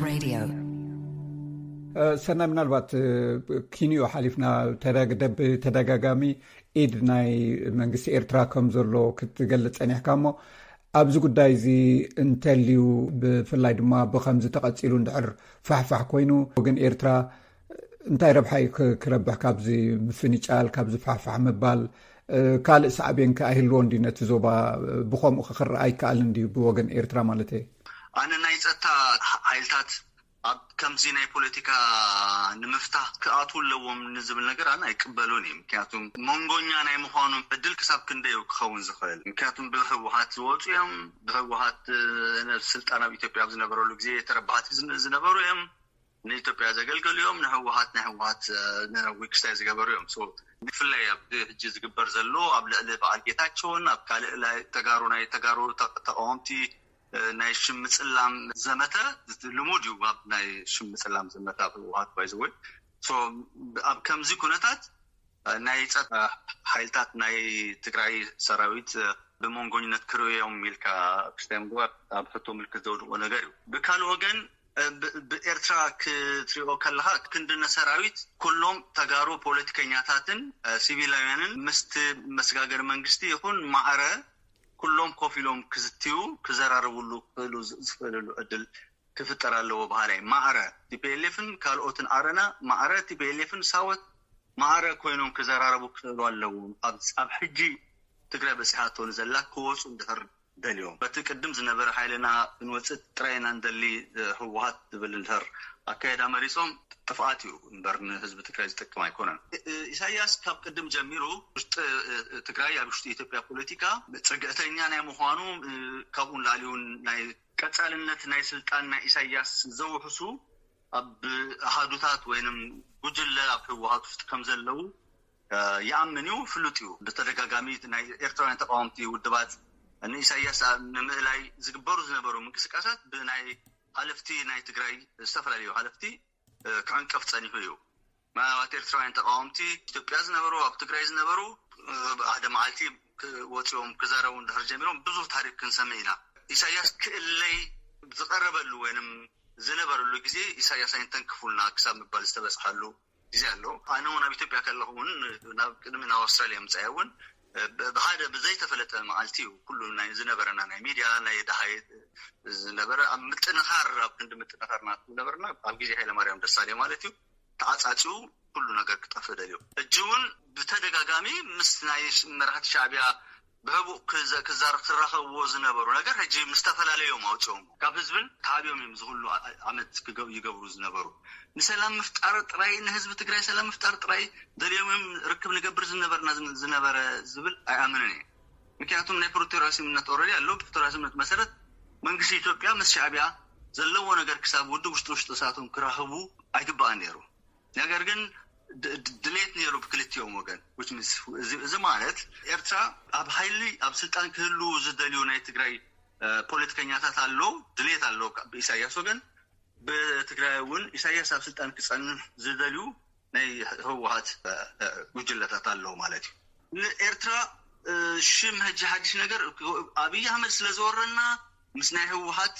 ሰናይ ምናልባት ኪንዮ ሓሊፍና ተደጋጋሚ ኢድ ናይ መንግስቲ ኤርትራ ከም ዘሎ ክትገልፅ ፀኒሕካ ሞ ኣብዚ ጉዳይ እዚ እንተልዩ ብፍላይ ድማ ብከምዚ ተቐፂሉ እንድሕር ፋሕፋሕ ኮይኑ ግን ኤርትራ እንታይ ረብሓ እዩ ክረብሕ ካብዚ ምፍንጫል ካብዚ ፋሕፋሕ ምባል ካልእ ሳዕብን ከ ኣይህልዎ ነቲ ዞባ ብከምኡ ክክረአ ኣይከኣልን ድ ብወገን ኤርትራ ማለት እየ ኣነ ናይ ፀጥታ ሓይልታት ኣብ ከምዚ ናይ ፖለቲካ ንምፍታሕ ክኣት ኣለዎም ንዝብል ነገር ኣነ ኣይቅበሉን እዩ ምክንያቱም መንጎኛ ናይ ምዃኑ ዕድል ክሳብ ክንደይ ክኸውን ዝኽእል ምክንያቱም ብህወሓት ዝወፁ እዮም ብህወሓት ስልጣን ኣብ ኢትዮጵያ ኣብ ዝነበረሉ ግዜ ተረባሕቲ ዝነበሩ እዮም ንኢትዮጵያ ዘገልገሉ እዮም ንህወሓት ናይ ህወሓት ንዊክስታይ ዝገበሩ እዮም ብፍላይ ኣብ ሕጂ ዝግበር ዘሎ ኣብ ልዕሊ በዓል ጌታቸውን ኣብ ካልእ ተጋሩ ናይ ተጋሩ ተቃወምቲ ናይ ሽምፅላም ዘመተ ልሙድ እዩ ኣብ ናይ ሽምፅላም ዘመተ ኣብ ህወሃት ባይ ባይዘወይ ኣብ ከምዚ ኩነታት ናይ ፀጥ ሓይልታት ናይ ትግራይ ሰራዊት ብመንጎኝነት ክርእዮም ኢልካ ክስተዮም ግባር ኣብ ሕቶ ምልክት ዘውድቆ ነገር እዩ ብካልእ ወገን ብኤርትራ ክትሪኦ ከለካ ክንድነ ሰራዊት ኩሎም ተጋሩ ፖለቲከኛታትን ሲቪላውያንን ምስቲ መስጋገሪ መንግስቲ ይኹን ማዕረ ኩሎም ኮፍ ኢሎም ክዝትዩ ክዘራርብሉ ክክእሉ ዝኽእልሉ ዕድል ክፍጠር ኣለዎ ባህላይ ማዕረ ቲፒኤልኤፍን ካልኦትን ኣረና ማዕረ ቲፒኤልኤፍን ሳወት ማዕረ ኮይኖም ክዘራረቡ ክኽእሉ ኣለዎ ኣብ ሕጂ ትግራይ በሲሓቶን ዘላ ክወፁ ድሕር ደልዮም በቲ ቅድም ዝነበረ ሓይልና ክንወፅእ ጥራይና ንደሊ ህወሃት ዝብል እንድሕር ኣካየዳ መሪፆም ፋዓት እዩ እንበር ንህዝቢ ትግራይ ዝጠቅም ኣይኮነን ኢሳያስ ካብ ቅድም ጀሚሩ ውሽጢ ትግራይ ኣብ ሽጢ ኢትዮጵያ ፖለቲካ ፅግዕተኛ ናይ ምኳኑ ካብኡን ላሊ ናይ ቀፃልነት ናይ ስልጣን ናይ ኢሳያስ ዘውሑሱ ኣብ ኣሃዱታት ወይም ጉጅለ ህወሃውስጥ ከም ዘለው ይኣምን ዩ ይፍሉጥ እዩ ብተደጋጋሚ ናይ ኤርትራውያን ተቃወምቲ ውድባት ንኢሳያስ ኣብ ንምእላይ ዝግበሩ ዝነበሩ ምንቅስቃሳት ብናይ ሃለፍቲ ናይ ትግራይ ዝተፈላለዩ ሃለፍቲ ክዕንቀፍ ፀኒሑ እዩ ምናልባት ኤርትራውያን ተቃወምቲ ኢትዮጵያ ዝነበሩ ኣብ ትግራይ ዝነበሩ ሓደ መዓልቲ ወፂኦም ክዛረቡ ድሕር ጀሚሮም ብዙሕ ታሪክ ክንሰሚ ኢና ኢሳያስ ክእለይ ዝቀረበሉ ወይንም ዝነበረሉ ግዜ ኢሳያስ ኣይንተንክፉልና ክሳብ ምባል ዝተበፅሓሉ ግዜ ኣሎ ኣነ እውን ኣብ ኢትዮጵያ ከለኹ እውን ናብ ቅድሚ ናብ ኣውስትራልያ ምፅያ እውን ብሓደ ብዘይተፈለጠ መዓልቲ እዩ ኩሉ ናይ ዝነበረና ናይ ሚድያ ናይ ድሃይ ዝነበረ ኣብ ምጥንኻር ኣብ ክንዲ ምጥንኻር ና ዝነበርና ኣብ ግዜ ሃይለማርያም ደሳለየ ማለት እዩ ተዓፃፂኡ ኩሉ ነገር ክጠፍእ ደልዩ እጂ እውን ብተደጋጋሚ ምስ ናይ መራሕቲ ሻዕብያ ብህቡእ ክዛረብ ክራኸብዎ ዝነበሩ ነገር ሕጂ ምስ ተፈላለዮም ኣውፅኦም ካብ ህዝብን ካብዮም እዮም ዝኩሉ ዓመት ይገብሩ ዝነበሩ ንሰላም ምፍጣር ጥራይ ንህዝቢ ትግራይ ሰላም ምፍጣር ጥራይ ደልዮም እዮም ርክብ ንገብር ዝነበርና ዝነበረ ዝብል ኣይኣምንን እየ ምክንያቱም ናይ ፕሪቶርያ ስምምነት ኦልሬዲ ኣለዎ ፕሪቶርያ ስምምነት መሰረት መንግስቲ ኢትዮጵያ ምስ ሻዕብያ ዘለዎ ነገር ክሳብ ውድብ ውሽጢ ውሽጢ እሳቶም ክራኽቡ ኣይግባእ ነይሩ ነገር ግን ድሌት ነይሩ ብክልትዮም ወገን እዚ ማለት ኤርትራ ኣብ ሃይሊ ኣብ ስልጣን ክህሉ ዝደልዩ ናይ ትግራይ ፖለቲከኛታት ኣሎ ድሌት ኣሎ ብኢሳያስ ወገን ብትግራይ እውን ኢሳያስ ኣብ ስልጣን ክፀንሕ ዝደልዩ ናይ ህወሃት ጉጅለታት ኣለዉ ማለት እዩ ንኤርትራ ሽም ሕጂ ሓድሽ ነገር ኣብይ ኣሕመድ ስለዝወረና ምስ ናይ ህወሓት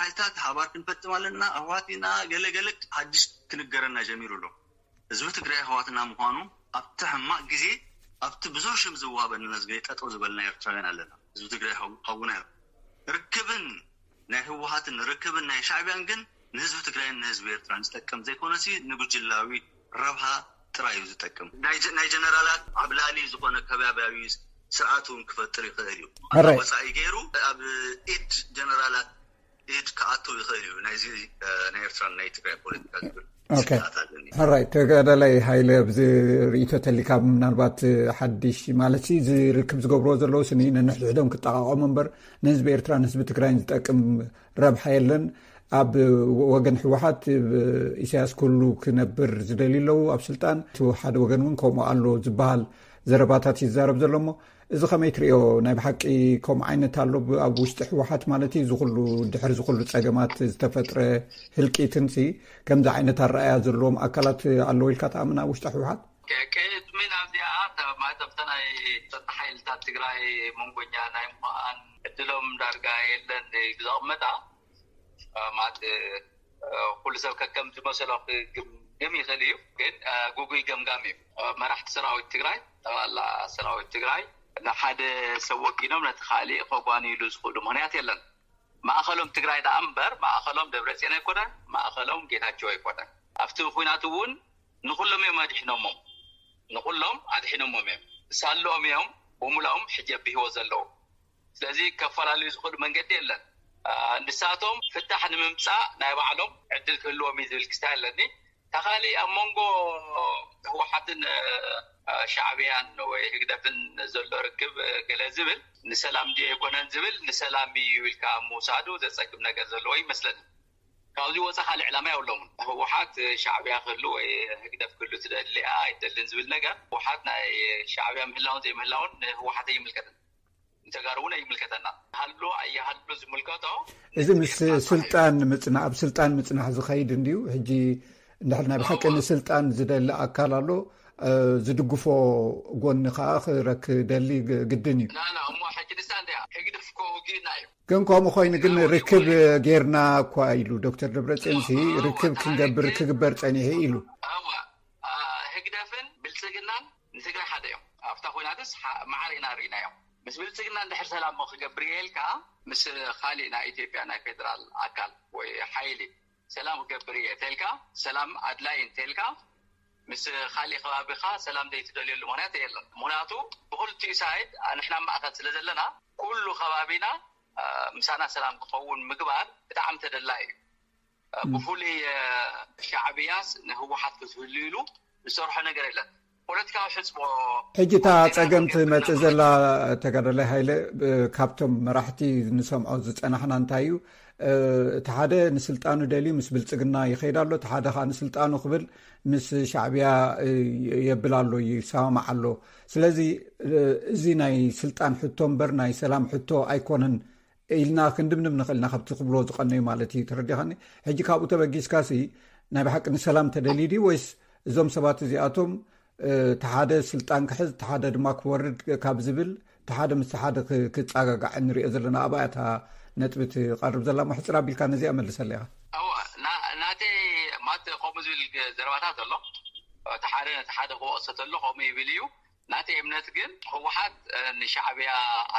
ሓይልታት ሃባር ክንፈጥም ኣለና ኣህዋት ኢና ገለገለ ሓድሽ ክንገረና ጀሚሩ ኣሎ ህዝቢ ትግራይ ኣሕዋትና ምኳኑ ኣብቲ ሕማቅ ግዜ ኣብቲ ብዙሕ ሽም ዝዋሃበና ዝገ ጠጠው ዝበልና ኤርትራውያን ኣለና ህዝቢ ትግራይ ሃውና ርክብን ናይ ህወሓትን ርክብን ናይ ሻዕብያን ግን ንህዝቢ ትግራይን ንህዝቢ ኤርትራን ዝጠቅም ዘይኮነ ሲ ንጉጅላዊ ረብሃ ጥራይ እዩ ዝጠቅም ናይ ጀነራላት ዓብላሊ ዝኮነ ከባብያዊ ስርዓት እውን ክፈጥር ይኽእል እዩ ወፃኢ ገይሩ ኣብ ኢድ ጀነራላት ኢድ ክኣተው ይኽእል እዩ ናይዚ ናይ ኤርትራን ናይ ትግራይ ፖለቲካ ዝብል ራይ ተጋዳላይ ሃይለ ብዚ ርእቶ ተሊካ ምናልባት ሓድሽ ማለት ሲ ዝርክብ ዝገብርዎ ዘለዎ ስኒ ነንሕድሕዶም ክጠቃቐሙ እምበር ንህዝቢ ኤርትራ ንህዝቢ ትግራይን ዝጠቅም ረብሓ የለን ኣብ ወገን ሕወሓት ኢሳያስ ኩሉ ክነብር ዝደልዩ ኣለው ኣብ ስልጣን እቲ ሓደ ወገን እውን ከምኡ ኣሎ ዝበሃል ዘረባታት ይዛረብ ዘሎ ሞ እዚ ከመይ ትሪዮ ናይ ብሓቂ ከምኡ ዓይነት ኣሎ ኣብ ውሽጢ ሕወሓት ማለት እዩ ዝኩሉ ድሕሪ ዝኩሉ ፀገማት ዝተፈጥረ ህልቂትን ከምዚ ዓይነት ኣረኣያ ዘለዎም ኣካላት ኣለዎ ኢልካ ተኣምን ኣብ ውሽጢ ሕወሓት ቅድሚ ናብዚኣ ማለት ኣብተ ናይ ፀጥታ ሓይልታት ትግራይ መንጎኛ ናይ ምኣን ዕድሎም ዳርጋ የለን ዘቕመጣ ማለት ኩሉ ሰብ ከከም ዝመሰሎ ክግምግም ይኽእል እዩ ግን ጉጉይ ገምጋም እዩ መራሕቲ ሰራዊት ትግራይ ጠቕላላ ሰራዊት ትግራይ ንሓደ ሰብ ወጊኖም ነቲ ካሊእ ከጓንሉ ዝኽእሉ ምክንያት የለን ማእኸሎም ትግራይ ዳ እምበር ማእኸሎም ደብረፅን ኣይኮነን ማእኸሎም ጌታቸው ኣይኮነን ኣብቲ ኩናት እውን ንኩሎም እዮም ኣድሒኖሞም ንኩሎም ኣድሒኖሞም እዮም ሳልኦም እዮም ብሙላኦም ሕጂ ኣብሂዎ ዘለዉ ስለዚ ከፈላለዩ ዝኽእሉ መንገዲ የለን ንሳቶም ፍታሕ ንምምፃእ ናይ ባዕሎም ዕድል ክህልዎም እዩ ዝብል ክስታ ኣለኒ ተኻሊእ ኣብ መንጎ ህወሓትን ሻዕብያን ነው ወይ ህግደፍን ዘሎ ርክብ ገለ ዝብል ንሰላም ድ ይኮነን ዝብል ንሰላም እዩ ኢልካ ምውሳዱ ዘፀግም ነገር ዘለዎ ይመስለኒ ካብዚ ወፃ ካልእ ዕላማ የብሎምን ህወሓት ሻዕብያ ክህሉ ወይ ህግደፍ ክህሉ ትደሊ ኣይደልን ዝብል ነገር ህወሓት ናይ ሻዕብያ ምህላውን ዘይምህላውን ንህወሓት ኣይምልከትን ንተጋሩ እውን ኣይምልከተና ሃሉ ኣይሃሉ ዝምልከቶ እዚ ምስ ስልጣን ምፅናሕ ኣብ ስልጣን ምፅናሕ ዝኸይድ እንድዩ ሕጂ እንዳሕልና ብሓቂ ንስልጣን ዝደሊ ኣካል ኣሎ ዝድግፎ ጎኒ ከዓ ክረክ ደሊ ግድን እዩ ግን ከምኡ ኮይኑ ግን ርክብ ጌርና እኳ ኢሉ ዶክተር ደብረ ፅንሲ ርክብ ክንገብር ክግበር ፀኒሐ ኢሉ ህግደፍን ብልፅግናን ንትግራይ ሓደ እዮም ኣብታ ኩናትስ መዓር ኢና ርኢና እዮም ምስ ብልፅግና ንድሕር ሰላሞ ክገብር የልካ ምስ ካሊእ ናይ ኢትዮጵያ ናይ ፌደራል ኣካል ወይ ሓይሊ ሰላም ክገብር እየ እንተልካ ሰላም ኣድላይ እንተልካ ምስ ካሊእ ከባቢካ ሰላም ዘይትደልየሉ ምክንያት የለን ምክንያቱ ብክልቲኡ ሳይድ ንሕና ማእኸት ስለ ዘለና ኩሉ ከባቢና ምሳና ሰላም ክኸውን ምግባር ብጣዕሚ ተደላይ እዩ ብፍሉይ ሻዕብያስ ንህወሓት ክትህልይሉ ዝሰርሖ ነገር የለን ፖለቲካዊ ሕፅቦ ሕጂ እታ ፀገም ትመፅእ ዘላ ተጋደላይ ሃይለ ካብቶም መራሕቲ ንሰምዖ ዝፀናሕና እንታይ እዩ እቲ ሓደ ንስልጣኑ ደልዩ ምስ ብልፅግና ይኸይድ ኣሎ እቲ ሓደ ከዓ ንስልጣኑ ክብል ምስ ሻዕብያ የብል ኣሎ ዩ ሰማማዓ ኣሎ ስለዚ እዚ ናይ ስልጣን ሕቶ እምበር ናይ ሰላም ሕቶ ኣይኮነን ኢልና ክንድምም ንኽእልና ካብቲ ክብሎ ዝቐነዩ ማለት እዩ ተረዲኸኒ ሕጂ ካብኡ ተበጊስካሲ ናይ ብሓቂ ንሰላም ተደሊ ድ ወይስ እዞም ሰባት እዚኣቶም ቲ ሓደ ስልጣን ክሕዝ ሓደ ድማ ክወርድ ካብ ዝብል ቲ ሓደ ምስ ሓደ ክፃጋጋዕ ንሪኦ ዘለና ኣብያታ ነጥቢ ትቐርብ ዘላ ማ ሕፅር ኣቢልካ ነዚ ኣመልሰለ ኢኻ ናተ ማት ከምኡ ዝብል ዘረባታት ኣሎ ተሓደ ነቲ ሓደ ክወቕሰት ኣሎ ከምኡ ይብል እዩ ናተይ እምነት ግን ህወሓት ንሻዕብያ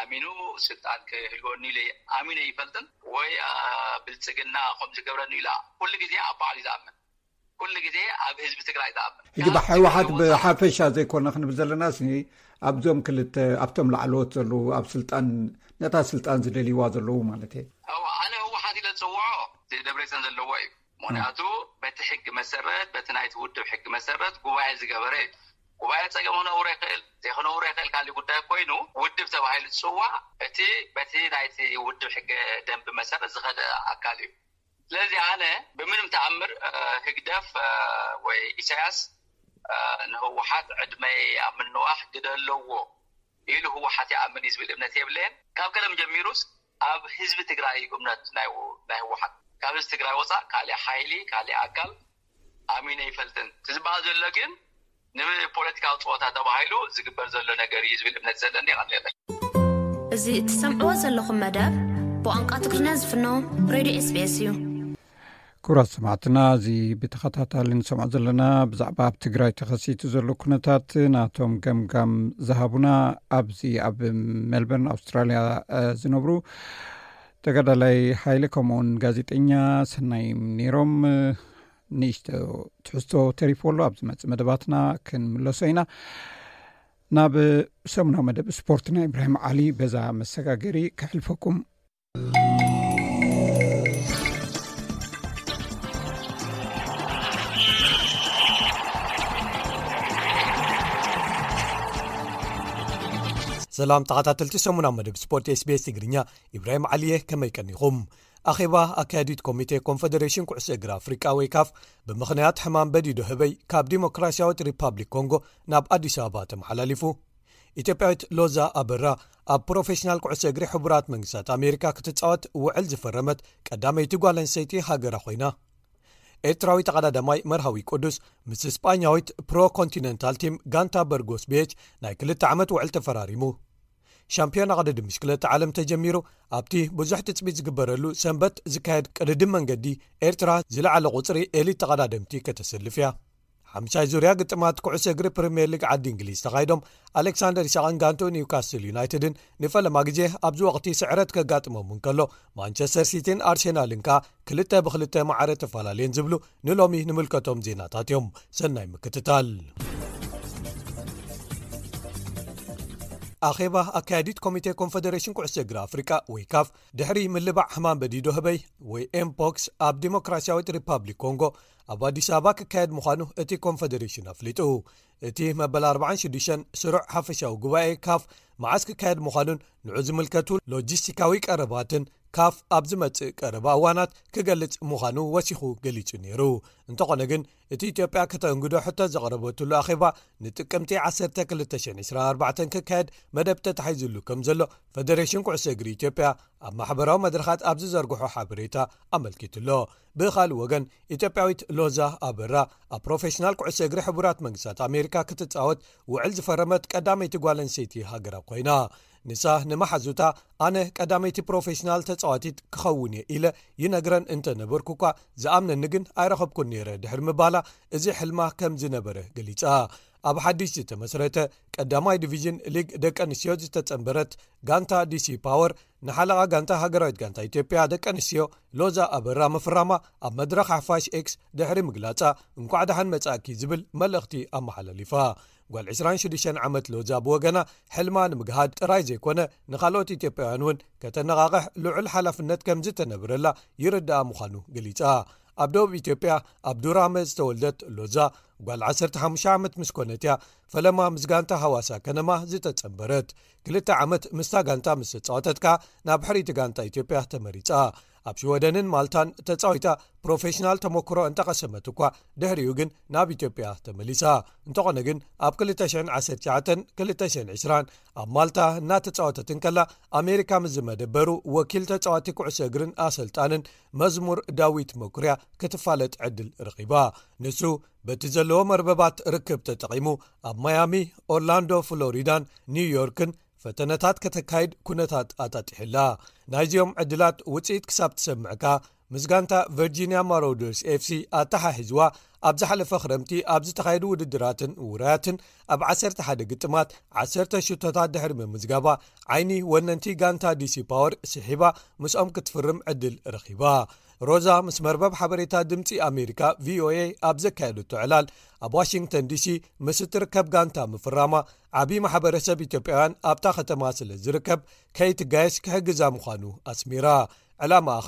ኣሚኑ ስልጣን ክህልወኒ ኢለ ኣሚነ ይፈልጥን ወይ ብልፅግና ከም ዝገብረኒ ኢላ ኩሉ ግዜ ኣብ በዓል እዩ ዝኣምን ኩሉ ግዜ ኣብ ህዝቢ ትግራይ ዝኣምን ይግባእ ሕወሓት ብሓፈሻ ዘይኮነ ክንብል ዘለና ስኒ ኣብዞም ክልተ ኣብቶም ላዕለዎት ዘለዉ ኣብ ስልጣን ነታ ስልጣን ዝደልይዋ ዘለዉ ማለት እየ ኣነ ህወሓት ኢለ ዝፅውዖ ደብረ እዩ ዘለዎ እዩ ምክንያቱ በቲ ሕጊ መሰረት በቲ ናይቲ ውድብ ሕጊ መሰረት ጉባኤ ዝገበረ እዩ ጉባኤ ፀገም ክነብሮ ይኽእል ዘይክነብሮ ይኽእል ካሊእ ጉዳይ ኮይኑ ውድብ ተባሂሉ ዝፅዋዕ እቲ በቲ ናይቲ ውድብ ሕጊ ደንቢ መሰረት ዝኸደ ኣካል እዩ ስለዚ ኣነ ብምንም ተኣምር ህግደፍ ወይ ኢሳያስ ንህወሓት ዕድመ ኣብ ምንዋሕ ግደ ኣለዎ ኢሉ ህወሓት ይኣምን እዩ ዝብል እምነት የብለን ካብ ቀደም ጀሚሩስ ኣብ ህዝቢ ትግራይ እምነት ናይ ህወሓት ካብዚ ትግራይ ወፃእ ካሊእ ሓይሊ ካሊእ ኣካል ኣሚነ ይፈልጥን እዝበሃል ዘሎ ግን ንፖለቲካዊ ፅወታ ተባሂሉ ዝግበር ዘሎ ነገር እዩ ዝብል እምነት ዘለኒ ይቀኒለ እዚ እትሰምዕዎ ዘለኹም መደብ ብቋንቋ ትግሪና ዝፍኖ ሬድዮ ስቤስ እዩ ክብራት ሰማዕትና እዚ ብተኸታታሊ ንሰምዖ ዘለና ብዛዕባ ኣብ ትግራይ ተኸሲቱ ዘሎ ኩነታት ናቶም ገምጋም ዝሃቡና ኣብዚ ኣብ ሜልበርን ኣውስትራልያ ዝነብሩ ተጋዳላይ ሃይሊ ከምኡውን ጋዜጠኛ ሰናይ ኔሮም ንእቶ ትሕዝቶ ተሪፈሉ ኣብ ዝመፅ መደባትና ክንምለሶ ኢና ናብ ሰሙናዊ መደብ ስፖርት ናይ እብራሂም ዓሊ በዛ መሰጋገሪ ክሕልፈኩም ሰላም ተኸታተልቲ ሰሙና መደብ ስፖርት ስቤስ ትግርኛ ኢብራሂም ዓልየ ከመይ ቀኒኹም ኣኼባ ኣካያዲት ኮሚቴ ኮንፈደሬሽን ኩዕሶ እግሪ ኣፍሪቃ ወይ ካፍ ብምኽንያት ሕማም በዲዶ ህበይ ካብ ዲሞክራስያዊት ሪፓብሊክ ኮንጎ ናብ ኣዲስ ኣበባ ተመሓላሊፉ ኢትዮጵያዊት ሎዛ ኣበራ ኣብ ፕሮፌሽናል ኩዕሶ እግሪ ሕቡራት መንግስታት ኣሜሪካ ክትጻወት ውዕል ዝፈረመት ቀዳመይቲ ጓል ኣንሰይቲ ሃገራ ኮይና ኤርትራዊ ተቐዳዳማይ መርሃዊ ቅዱስ ምስ እስጳኛዊት ፕሮ ኮንቲነንታል ቲም ጋንታ በርጎስ ቤች ናይ 2ልተ ዓመት ውዕል ተፈራሪሙ ሻምፒዮና ቀደዲ ምሽክለት ዓለም ተጀሚሩ ኣብቲ ብዙሕ ትፅቢት ዝግበረሉ ሰንበት ዝካየድ ቅድድም መንገዲ ኤርትራ ዝለዕለ ቁፅሪ ኤሊት ተቐዳደምቲ ከተሰልፍ እያ ሓምሻይ ዙርያ ግጥማት ኩዕሶ እግሪ ፕሪምየር ሊግ ዓዲ እንግሊዝ ተኻይዶም ኣሌክሳንደር ይስቅን ጋንቶ ኒውካስትል ዩናይትድን ንፈለማ ግዜ ኣብዚ ወቅቲ ስዕረት ከጋጥሞምን ከሎ ማንቸስተር ሲቲን ኣርሴናልን ከኣ ክልተ ብክልተ መዓረ ተፈላለየን ዝብሉ ንሎሚ ንምልከቶም ዜናታት እዮም ሰናይ ምክትታል ኣኼባ ኣካያዲት ኮሚቴ ኮንፈደሬሽን ኩዕሶ እግሪ ኣፍሪቃ ወይ ካፍ ድሕሪ ምልባዕ ሕማም በዲዶ ህበይ ወይ ኤምፖክስ ኣብ ዲሞክራስያዊት ሪፓብሊክ ኮንጎ ኣብ ኣዲስ ኣበባ ክካየድ ምዃኑ እቲ ኮንፈደሬሽን ኣፍሊጡ እቲ መበል 46 ስሩዕ ሓፈሻዊ ጉባኤ ካፍ መዓስ ክካየድ ምዃኑን ንዑ ዝምልከቱ ሎጂስቲካዊ ቀረባትን ካፍ ኣብ ዝመጽእ ቀረባ እዋናት ክገልጽ ምዃኑ ወሲኹ ገሊጹ ነይሩ እንተኾነ ግን እቲ ኢትዮጵያ ከተንግዶ ሕቶ ዘቐረበትሉ ኣኼባ ንጥቅምቲ 1224 ክካየድ መደብ ተታሒዙሉ ከም ዘሎ ፈደሬሽን ኩዕሶ እግሪ ኢትዮጵያ ኣብ ማሕበራዊ መድረኻት ኣብ ዝዘርግሖ ሓበሬታ ኣመልኪትሎ ብኻልእ ወገን ኢትዮጵያዊት ሎዛ ኣበራ ኣብ ፕሮፌሽናል ኩዕሶ እግሪ ሕቡራት መንግስታት ኣሜሪካ ክትጻወት ውዕል ዝፈረመት ቀዳመይቲ ጓል ኣንሰይቲ ሃገራ ኮይና ንሳ ንማሓዙታ ኣነ ቀዳመይቲ ፕሮፌሽናል ተጻዋቲት ክኸውን እየ ኢለ ይነግረን እንተነበርኩ እኳ ዝኣምነኒ ግን ኣይረኸብኩን ነይረ ድሕሪ ምባላ እዚ ሕልማ ከም ዝነበረ ገሊጻ ኣብ ሓድሽ ዝተመስረተ ቀዳማይ ዲቪዥን ሊግ ደቂ ኣንስትዮ ዝተጸንበረት ጋንታ ዲሲ ፓወር ንሓለቓ ጋንታ ሃገራዊት ጋንታ ኢትዮጵያ ደቂ ኣንስትዮ ሎዛ ኣበራ መፍራማ ኣብ መድረኽ ሓፋሽ ኤክስ ድሕሪ ምግላጻ እንኳዕ ድሓን መጻእኪ ዝብል መልእኽቲ ኣመሓላሊፋ ጓል 26 ዓመት ሎዛ ብወገና ሕልማ ንምግሃድ ጥራይ ዘይኮነ ንኻልኦት ኢትዮጵያውያን እውን ከተነቓቕሕ ልዑል ሓላፍነት ከም ዝተነብረላ ይርዳኣ ምዃኑ ገሊጻ ኣብ ደቡብ ኢትዮጵያ ኣብ ዱራመ ዝተወልደት ሎዛ ጓል 15 ዓመት ምስ ኮነት እያ ፈለማ ምስ ጋንታ ሃዋሳ ከነማ ዝተጸንበረት ክልተ ዓመት ምስታ ጋንታ ምስ ተጻወተት ከኣ ናብ ሕሪቲ ጋንታ ኢትዮጵያ ተመሪጻ ኣብ ሽወደንን ማልታን ተጻዊታ ፕሮፌሽናል ተመክሮ እንተቐሰመት እኳ ድሕሪኡ ግን ናብ ኢትዮጵያ ተመሊሳ እንተኾነ ግን ኣብ 21920 ኣብ ማልታ እናተጻወተትን ከላ ኣሜሪካ ምስ ዝመደበሩ ወኪል ተጻዋቲ ኩዕሶ እግርን ኣሰልጣንን መዝሙር ዳዊት መኩርያ ክትፋለጥ ዕድል ረኺባ ንሱ በቲ ዘለዎ መርበባት ርክብ ተጠቒሙ ኣብ ማያሚ ኦርላንዶ ፍሎሪዳን ኒውዮርክን ፈተነታት ከተካይድ ኩነታት ኣታጢሕላ ናይዚኦም ዕድላት ውፅኢት ክሳብ ትሰምዕካ ምስጋንታ ቨርጂንያ ማሮደርስ ኤፍሲ ኣተሓሒዝዋ ኣብ ዝሓለፈ ክረምቲ ኣብ ዝተኻየዱ ውድድራትን ውራያትን ኣብ 11 ግጥማት 1 ሽቶታት ድሕሪ ምምዝጋባ ዓይኒ ወነንቲ ጋንታ ዲሲ ፓወር ስሒባ ምስኦም ክትፍርም ዕድል ረኺባ ሮዛ ምስ መርበብ ሓበሬታ ድምፂ ኣሜሪካ ቪኦኤ ኣብ ዘካየደቶ ዕላል ኣብ ዋሽንግተን ዲሲ ምስ እትርከብ ጋንታ ምፍራማ ዓብዪ ማሕበረሰብ ኢትዮጵያውያን ኣብታ ከተማ ስለ ዝርከብ ከይትጋየስ ክሕግዛ ምዃኑ ኣስሚራ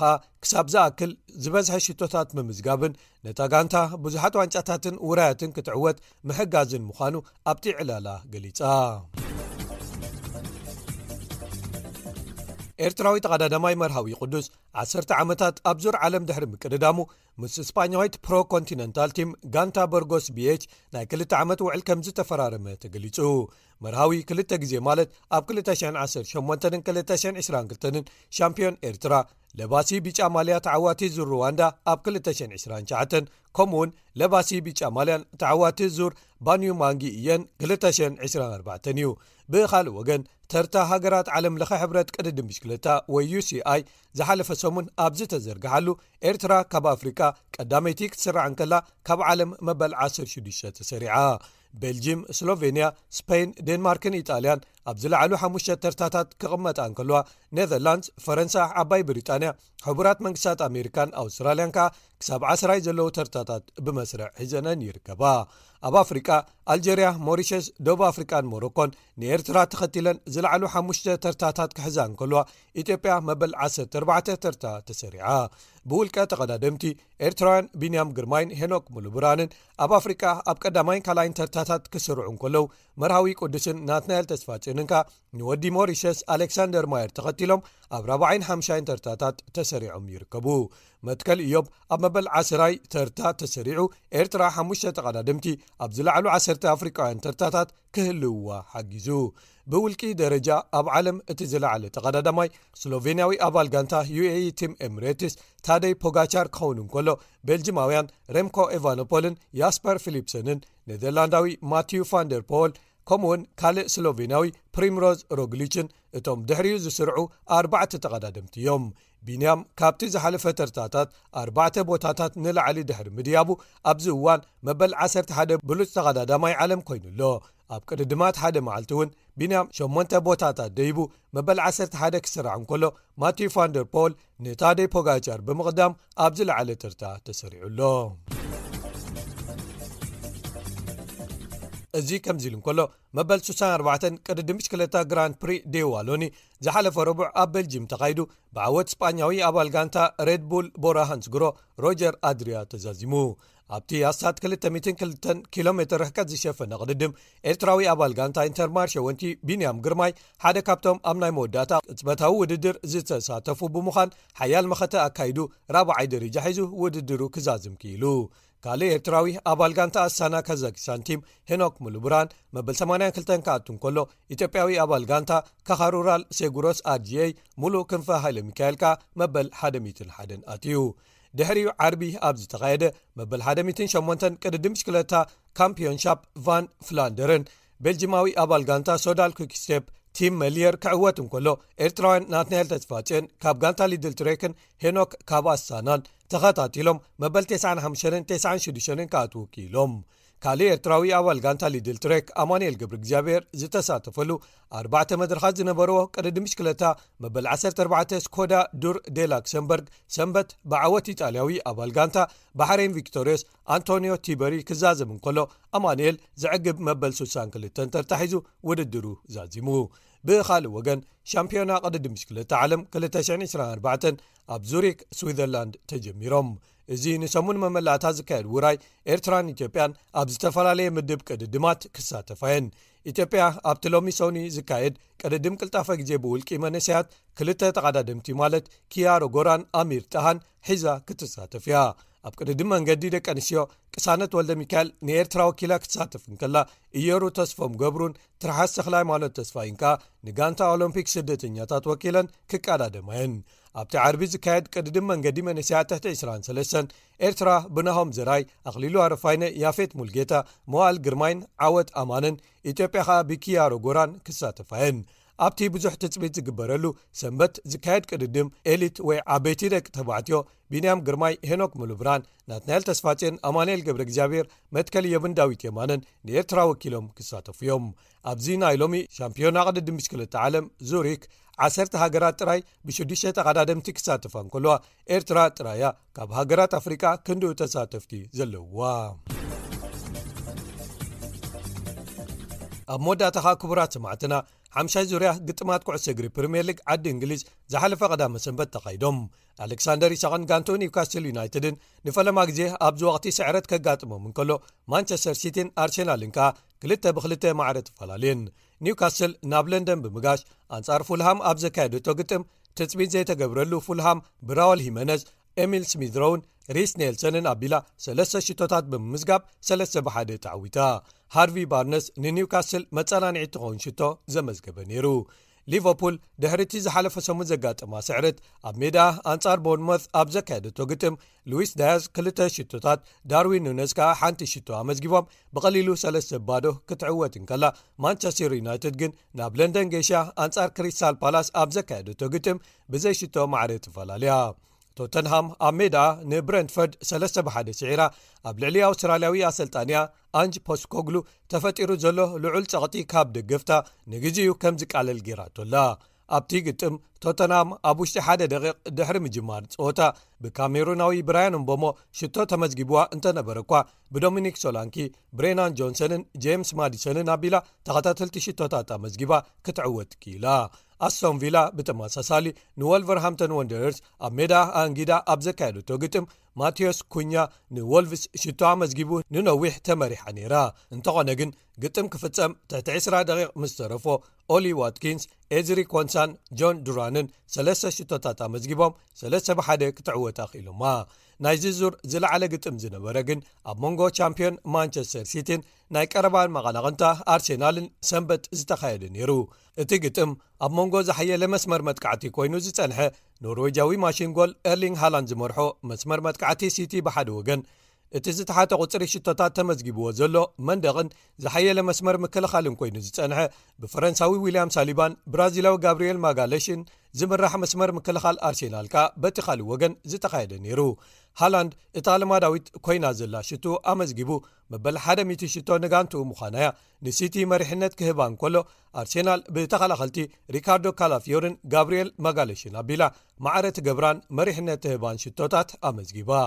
ኸ ክሳብ ዝኣክል ዝበዝሐ ሽቶታት ምምዝጋብን ነታ ጋንታ ብዙሓት ዋንጫታትን ውራያትን ክትዕወት ምሕጋዝን ምዃኑ ኣብቲ ዕላላ ገሊጻ ኤርትራዊ ቀዳዳማይ መርሃዊ ቅዱስ 1ሰተ ዓመታት ኣብ ዙር ዓለም ድሕሪ ምቅድ ዳሙ ምስ ስፓኛዊት ፕሮኮንቲነንታል ቲም ጋንታ በርጎስ bh ናይ 2ልተ ዓመት ውዕል ከም ዝ ተፈራረመ ተገሊጹ መርሃዊ ክልተ ግዜ ማለት ኣብ 218222 ሻምፒዮን ኤርትራ ለባሲ ቢጫ ማልያ ተዓዋቲ ዙር ሩዋንዳ ኣብ 229 ከምኡውን ለባሲ ቢጫ ማልያን ተዓዋቲ ዙር ባንዩ ማንጊ እየን 224 እዩ ብኻልእ ወገን ተርታ ሃገራት ለኸ ሕብረት ቅድድም ብሽክለታ ወይ ዩሲኣይ ዝሓለፈ ሰሙን ኣብ ተዘርግሓሉ ኤርትራ ካብ ኣፍሪካ ቀዳመይቲ ክትስራዕን ከላ ካብ ዓለም መበል 16 ተሰሪዓ blgm sloveniي spain dnmaرkn إጣالياn ኣብ ዝለዕሉ ሓሙሽተ ተርታታት ክቅመጣ እንከልዋ ኔዘርላንድስ ፈረንሳ ዓባይ ብሪጣንያ ሕቡራት መንግስታት ኣሜሪካን ኣውስትራልያን ከኣ ክሳብ ዓስራይ ዘለው ተርታታት ብመስርዕ ሒዘነን ይርከባ ኣብ ኣፍሪቃ ኣልጀርያ ሞሪሸስ ደብ ኣፍሪቃን ሞሮኮን ንኤርትራ ተኸቲለን ዝላዕሉ ሓሙሽ ተርታታት ክሕዛ እንከልዋ ኢትዮጵያ መበል 1 ተርታ ተሰሪዓ ብውልቀ ተቀዳድምቲ ኤርትራውን ቢንያም ግርማይን ሄኖክ ሙሉብራንን ኣብ ኣፍሪቃ ኣብ ቀዳማይ ካልይን ተርታታት ክስርዑ ከለው መርሃዊ ቅዱስን ናትናል ተስፋፅኑ ይኹንንካ ንወዲ ሞሪሸስ ኣሌክሳንደር ማየር ተኸቲሎም ኣብ 4ብዓይን 5ሻይን ተርታታት ተሰሪዖም ይርከቡ መትከል እዮም ኣብ መበል 10ራይ ተርታ ተሰሪዑ ኤርትራ 5ሙሽተ ተቐዳድምቲ ኣብ ዝላዕሉ 1ሰተ ኣፍሪቃውያን ተርታታት ክህልውዋ ሓጊዙ ብውልቂ ደረጃ ኣብ ዓለም እቲ ዝለዓለ ተቐዳዳማይ ስሎቬንያዊ ኣባል ጋንታ ዩኤኢ ቲም ኤምሬትስ ታደይ ፖጋቻር ክኸውን እንከሎ ቤልጅማውያን ሬምኮ ኤቫኖፖልን ያስፐር ፊሊፕሰንን ኔዘርላንዳዊ ማትዩ ፋንደር ፖል ከምኡውን ካልእ ስሎቬናዊ ፕሪምሮዝ ሮግሊችን እቶም ድሕሪኡ ዝስርዑ ኣርባዕተ ተቐዳድምቲ እዮም ቢንያም ካብቲ ዝሓለፈ ተርታታት ኣርባዕተ ቦታታት ንላዕሊ ድሕሪ ምድያቡ ኣብዚ እዋን መበል 11 ብሉፅ ተቐዳዳማይ ዓለም ኮይኑኣሎ ኣብ ቅድድማት ሓደ መዓልቲ እውን ቢንያም 8 ቦታታት ደይቡ መበል 11 ክስራዕ እንከሎ ማቲው ፋንደር ፖል ንታደይ ፖጋቸር ብምቕዳም ኣብዝ ለዓለ ትርታ ተሰሪዑ ኣሎ እዚ ከምዚ ኢሉ እንከሎ መበል 64 ቅድድም ሽ2ለታ ግራን ፕሪ ዴ ዋሎኒ ዝሓለፈ ረቡዕ ኣብ በልጅም ተኻይዱ ብዓወት እስጳኛዊ ኣባል ጋንታ ረድ ቡል ቦራ ሃንስግሮ ሮጀር ኣድርያ ተዛዚሙ ኣብቲ ኣስታት202 ኪሎ ሜ ርሕቀት ዝሸፈነ ቅድድም ኤርትራዊ ኣባል ጋንታ ኢንተርማርሽ ወንቲ ቢንያም ግርማይ ሓደ ካብቶም ኣብ ናይ መወዳእታ ቅፅበታዊ ውድድር ዝተሳተፉ ብምዃን ሓያል መኸተ ኣካይዱ ራባ0ይ ደርጃ ሒዙ ውድድሩ ክዛዝም ኪኢሉ ካልእ ኤርትራዊ ኣባል ጋንታ ኣሳና ካዛኪስን ቲም ሄኖክ ሙሉብራን መበል82 ካኣትንከሎ ኢትዮጵያዊ ኣባል ጋንታ ካኻሩራል ሴጉሮስ ኣርጅ ሙሉእ ክንፈ ሃይለ ሚካኤል ካ መበል 101 ኣትዩ ድሕሪ ዓርቢ ኣብ ዝተካየደ መበል 18 ቅድዲምሽክለታ ካምፕዮን ሻፕ ቫን ፍላንደርን ቤልጅማዊ ኣባል ጋንታ ሶዳል ኩክስቴፕ ቲም መልየር ክዕወት እንከሎ ኤርትራውያን ናትናኤል ተስፋጭን ካብ ጋንታ ሊድል ትሬክን ሄኖክ ካብ ኣሳናን ተኸታቲሎም መበል 9596 ከዓ ትውኪሎም ካልእ ኤርትራዊ ኣባል ጋንታ ሊድል ትሬክ ኣማንኤል ግብሪ እግዚኣብሔር ዝተሳተፈሉ 4ባዕተ መድረኻት ዝነበርዎ ቅድዲ ምሽክለታ መበል 14 ስኮዳ ዱር ዴ ላክሰምበርግ ሰንበት ብዓወት ኢጣልያዊ ኣባል ጋንታ ባሕሬን ቪክቶሪዮስ ኣንቶኒዮ ቲበሪ ክዛዘም እንከሎ ኣማንኤል ዝዕግብ መበል 62 ተርታሒዙ ውድድሩ ዛዚሙ ብኻልእ ወገን ሻምፒዮና ቀድዲ ምሽክለታ ዓለም 224 ኣብ ዙሪክ ስዊዘርላንድ ተጀሚሮም እዚ ንሰሙን መመላእታ ዝካየድ ውራይ ኤርትራን ኢትዮጵያን ኣብ ዝተፈላለየ ምድብ ቅድድማት ክሳተፋየን ኢትዮጵያ ኣብቲ ሎሚ ሶኒ ዝካየድ ቅድድም ቅልጣፈ ግዜ ብውልቂ መነስያት ክልተ ተቓዳድምቲ ማለት ኪያሮጎራን ኣሚር ጣሃን ሒዛ ክትሳተፍ እያ ኣብ ቅድድን መንገዲ ደቂ ኣንስትዮ ቅሳነት ወልደ ሚካኤል ንኤርትራ ወኪላ ክትሳትፍን ከላ እየሩ ተስፎም ገብሩን ትርሓሰኽላይማኖት ተስፋይንከኣ ንጋንታ ኦሎምፒክ ስደተኛታት ወኪለን ክቀዳደማየን ኣብቲ ዓርቢ ዝካየድ ቅድድን መንገዲ መንስያ ተ23 ኤርትራ ብናሆም ዘራይ ኣኽሊሉ ሃረፋይነ ያፌት ሙልጌታ ሞዋል ግርማይን ዓወት ኣማንን ኢትዮጵያ ኸኣ ብኪያሮ ጎራን ክሳተፋየን ኣብቲ ብዙሕ ትፅቢት ዝግበረሉ ሰንበት ዝካየድ ቅድድም ኤሊት ወይ ዓበይቲ ደቂ ተባዕትዮ ቢንያም ግርማይ ሄኖክ ሙሉብራን ናትናይል ተስፋፅን ኣማንኤል ገብረ እግዚኣብሔር መትከሊ የብን ዳዊት የማንን ንኤርትራ ወኪሎም ክሳተፉ እዮም ኣብዚ ናይ ሎሚ ሻምፒዮና ቅድድም ምሽክለ ዓለም ዙሪክ ዓሰተ ሃገራት ጥራይ ብ6ጠቓዳድምቲ ክሳተፋ እንከልዋ ኤርትራ ጥራያ ካብ ሃገራት ኣፍሪቃ ክንድኡ ተሳተፍቲ ዘለውዋ ኣብ መወዳእታ ከ ክቡራት ሰማዕትና 5ይ ዙርያ ግጥማት ኩዕሶ እግሪ ፕሪምየር ሊግ ዓዲ እንግሊዝ ዝሓለፈ ቀዳመ ሰንበት ተኻይዶም ኣሌክሳንደር ይሳቅን ጋንቶ ኒውካስትል ዩናይትድን ንፈለማ ግዜ ኣብዚ ወቅቲ ስዕረት ከጋጥሞምንከሎ ማንቸስተር ሲቲን ኣርሴናልን ከኣ ክልተ ብክልተ ማዕረ ትፈላለየን ኒውካስል ናብ ለንደን ብምጋሽ ኣንጻር ፉልሃም ኣብ ዘካየደቶ ግጥም ትፅቢት ዘይተገብረሉ ፉልሃም ብራወል ሂመነዝ ኤሚል ስሚድሮውን ሪስ ኔልሰንን ኣብ ቢላ ሰለስተ ሽቶታት ብምምዝጋብ ሰለስተ ብሓደ ተዓዊታ ሃርቪ ባርነስ ንኒውካስል መፀናኒዒ ትኸውን ሽቶ ዘመዝገበ ነይሩ ሊቨርፑል ድሕሪ እቲ ዝሓለፈ ሰሙ ዘጋጥማ ስዕርት ኣብ ሜድ ኣንጻር ቦንሞት ኣብ ዘካየደቶ ግጥም ሉዊስ ዳያዝ 2ል ሽቶታት ዳርዊን ነስካ ሓንቲ ሽቶ ኣመዝጊቦም ብቀሊሉ ሰለስተ ባዶ ክትዕወትንከላ ማንቸስተር ዩናይትድ ግን ናብ ለንደን ጌሽ ኣንጻር ክሪስታል ፓላስ ኣብ ዘካየደቶ ግጥም ብዘይ ሽቶ ማዕረ ትፈላለያ ቶተንሃም ኣብ ሜዳ ንብረንትፈርድ 3 ብ1 ስዒራ ኣብ ልዕሊ ኣውስትራልያዊ ኣሰልጣንያ ኣንጅ ፖስኮግሉ ተፈጢሩ ዘሎ ልዑል ፀቕጢ ካብ ደገፍታ ንግዜኡ ከም ዝቃለል ጌራቶላ ኣብቲ ግጥም ቶተንሃም ኣብ ውሽጢ ሓደ ደቂቕ ድሕሪ ምጅማር ፀወታ ብካሜሩናዊ ብራያን እምቦሞ ሽቶ ተመዝጊብዋ እንተነበረ እኳ ብዶሚኒክ ሶላንኪ ብሬናን ጆንሰንን ጄምስ ማዲሰንን ኣቢላ ተኸታተልቲ ሽቶታት ኣመዝጊባ ክትዕወት ክኢላ astonvila btemasasali nuwolverhampton wondeers ameda angida abzekay do togitem ማቴዎስ ኩኛ ንወልቭስ ሽቶ ኣመዝጊቡ ንነዊሕ ተመሪሓ ነይራ እንተኾነ ግን ግጥም ክፍጸም ትሕቲ 20 ደቂቕ ምስ ተረፎ ኦሊ ዋትኪንስ ኤዝሪ ኮንሳን ጆን ዱራንን ሰለስተ ሽቶታት ኣመዝጊቦም ሰለስተ ብሓደ ክትዕወታ ኽኢሉማ ናይዚ ዙር ዝለዕለ ግጥም ዝነበረ ግን ኣብ መንጎ ቻምፒዮን ማንቸስተር ሲቲን ናይ ቀረባን መቓላቕንታ ኣርሴናልን ሰንበት ዝተኻየደ ነይሩ እቲ ግጥም ኣብ መንጎ ዝሓየለ መስመር መጥካዕቲ ኮይኑ ዝጸንሐ ኖርዎጃዊ ማሽን ጎል ኤርሊንግ ሃላንድ ዝመርሖ መስመር መትቃዕቲ ሲቲ ብሓደ ወገን እቲ ዝተሓተ ቝፅሪ ሽቶታት ተመዝጊብዎ ዘሎ መንደቕን ዝሓየለ መስመር ምክልኻልን ኮይኑ ዝፀንሐ ብፈረንሳዊ ዊልያም ሳሊባን ብራዚላዊ ጋብርኤል ማጋለሽን ዝምራሕ መስመር ምክልኻል ኣርሴናል ካ በቲ ኻሊ ወገን ዝተኻየደ ነይሩ ሃላንድ እታ ኣልማ ዳዊት ኮይና ዘላ ሽቱ ኣመዝጊቡ መበል 1000ሽቶ ንጋንትኡ ምዃናያ ንሲቲ መሪሕነት ክህባን ከሎ ኣርሴናል ብተኸላኸልቲ ሪካርዶ ካላፊዮርን ጋብርኤል ማጋሌሽን ኣቢላ ማዕረቲ ገብራን መሪሕነት ክህባን ሽቶታት ኣመዝጊባ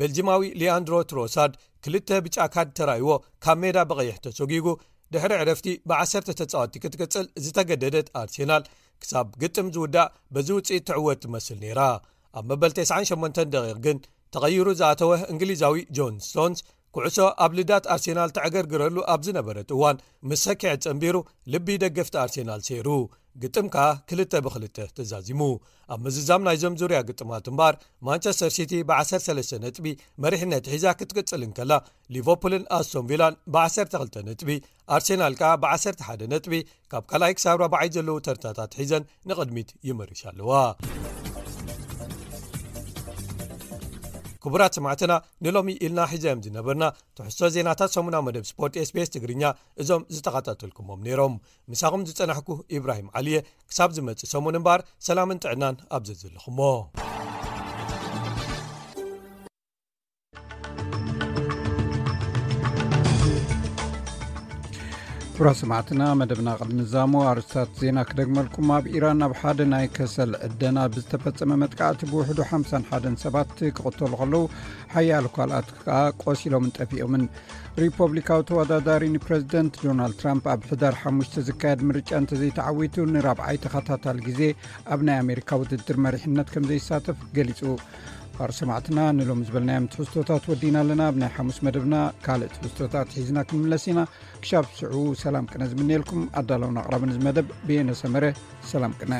ቤልጂማዊ ሊኣንድሮ ትሮሳድ ክልተ ብጫካድ ተራይዎ ካብ ሜዳ ብቐይሕ ተሰጊጉ ድሕሪ ዕረፍቲ ብ1ሰ ተጻወቲ ክትቅጽል ዝተገደደት ኣርሴናል ክሳብ ግጥም ዝውዳእ በዚ ውፅኢት ትዕወት ትመስል ነይራ ኣብ መበል 98 ደቂ ግን ተቐይሩ ዝኣተወህ እንግሊዛዊ ጆን ስቶንስ ኩዕሶ ኣብ ልዳት ኣርሴናል ትዕገርግረሉ ኣብ ዝነበረት እዋን ምስ ሰኪዐ ጸንቢሩ ልቢ ደገፍቲ ኣርሴናል ሰሩ ግጥም ከኣ ክልተ ብክል ተዛዚሙ ኣብ ምዝዛም ናይ ዞም ዙርያ ግጥማት እምበር ማንቸስተር ሲቲ ብ13 ነጥቢ መሪሕነት ሒዛ ክትቅጽልን ከላ ሊቨፑልን ኣስቶም ቪላን ብ12 ነጥቢ ኣርሴናል ከዓ ብ11 ነጥቢ ካብ ካልኣይ ክሳብ ረበዓይት ዘለዉ ተርታታት ሒዘን ንቕድሚት ይመርሽ ኣለዋ ክቡራት ሰማዕትና ንሎሚ ኢልና ሒዘዮም ዝነበርና ተሕሶ ዜናታት ሰሙና መደብ ስፖርት ኤስቤስ ትግርኛ እዞም ዝተኸታተልኩሞም ነይሮም ምሳኹም ዝጸናሕኩ ኢብራሂም ዓልየ ክሳብ ዝመፅእ ሰሙን እምባር ሰላምን ጥዕናን ኣብ ዘዘለኹሞ ኣብራ ሰማዕትና መደብና ቅድምዛሙ ኣርስታት ዜና ክደግመልኩማ ኣብ ኢራን ኣብ ሓደ ናይ ከሰል ዕደና ብዝተፈጸመ መጥቃዕቲ ብውሕዱ 51ን ሰባት ክቕተሉ ከለዉ ሓያሉ ካልኣት ከዓ ቆሲሎምን ጠፊኦምን ሪፐብሊካዊ ተወዳዳሪ ንፕሬዚደንት ዶናልድ ትራምፕ ኣብ ሕዳር ሓሙሽተ ዝካየድ ምርጫ እንተዘይተዓዊቱ ንራብዓይ ተኸታታል ጊዜ ኣብ ናይ ኣሜሪካ ውድድር መሪሕነት ከም ዘይሳተፍ ገሊጹ ባር ሰማዕትና ንሎሚ ዝበልናዮም ትብዝቶታት ወዲና ኣለና ብናይ ሓሙስ መደብና ካልእ ትብስቶታት ሒዝና ክንምለስ ኢና ክሻብስዑ ሰላም ቅነ ዝምን የልኩም ኣዳላውና ኣቕራብንዝመደብ ብየነሰመረ ሰላም ቅነ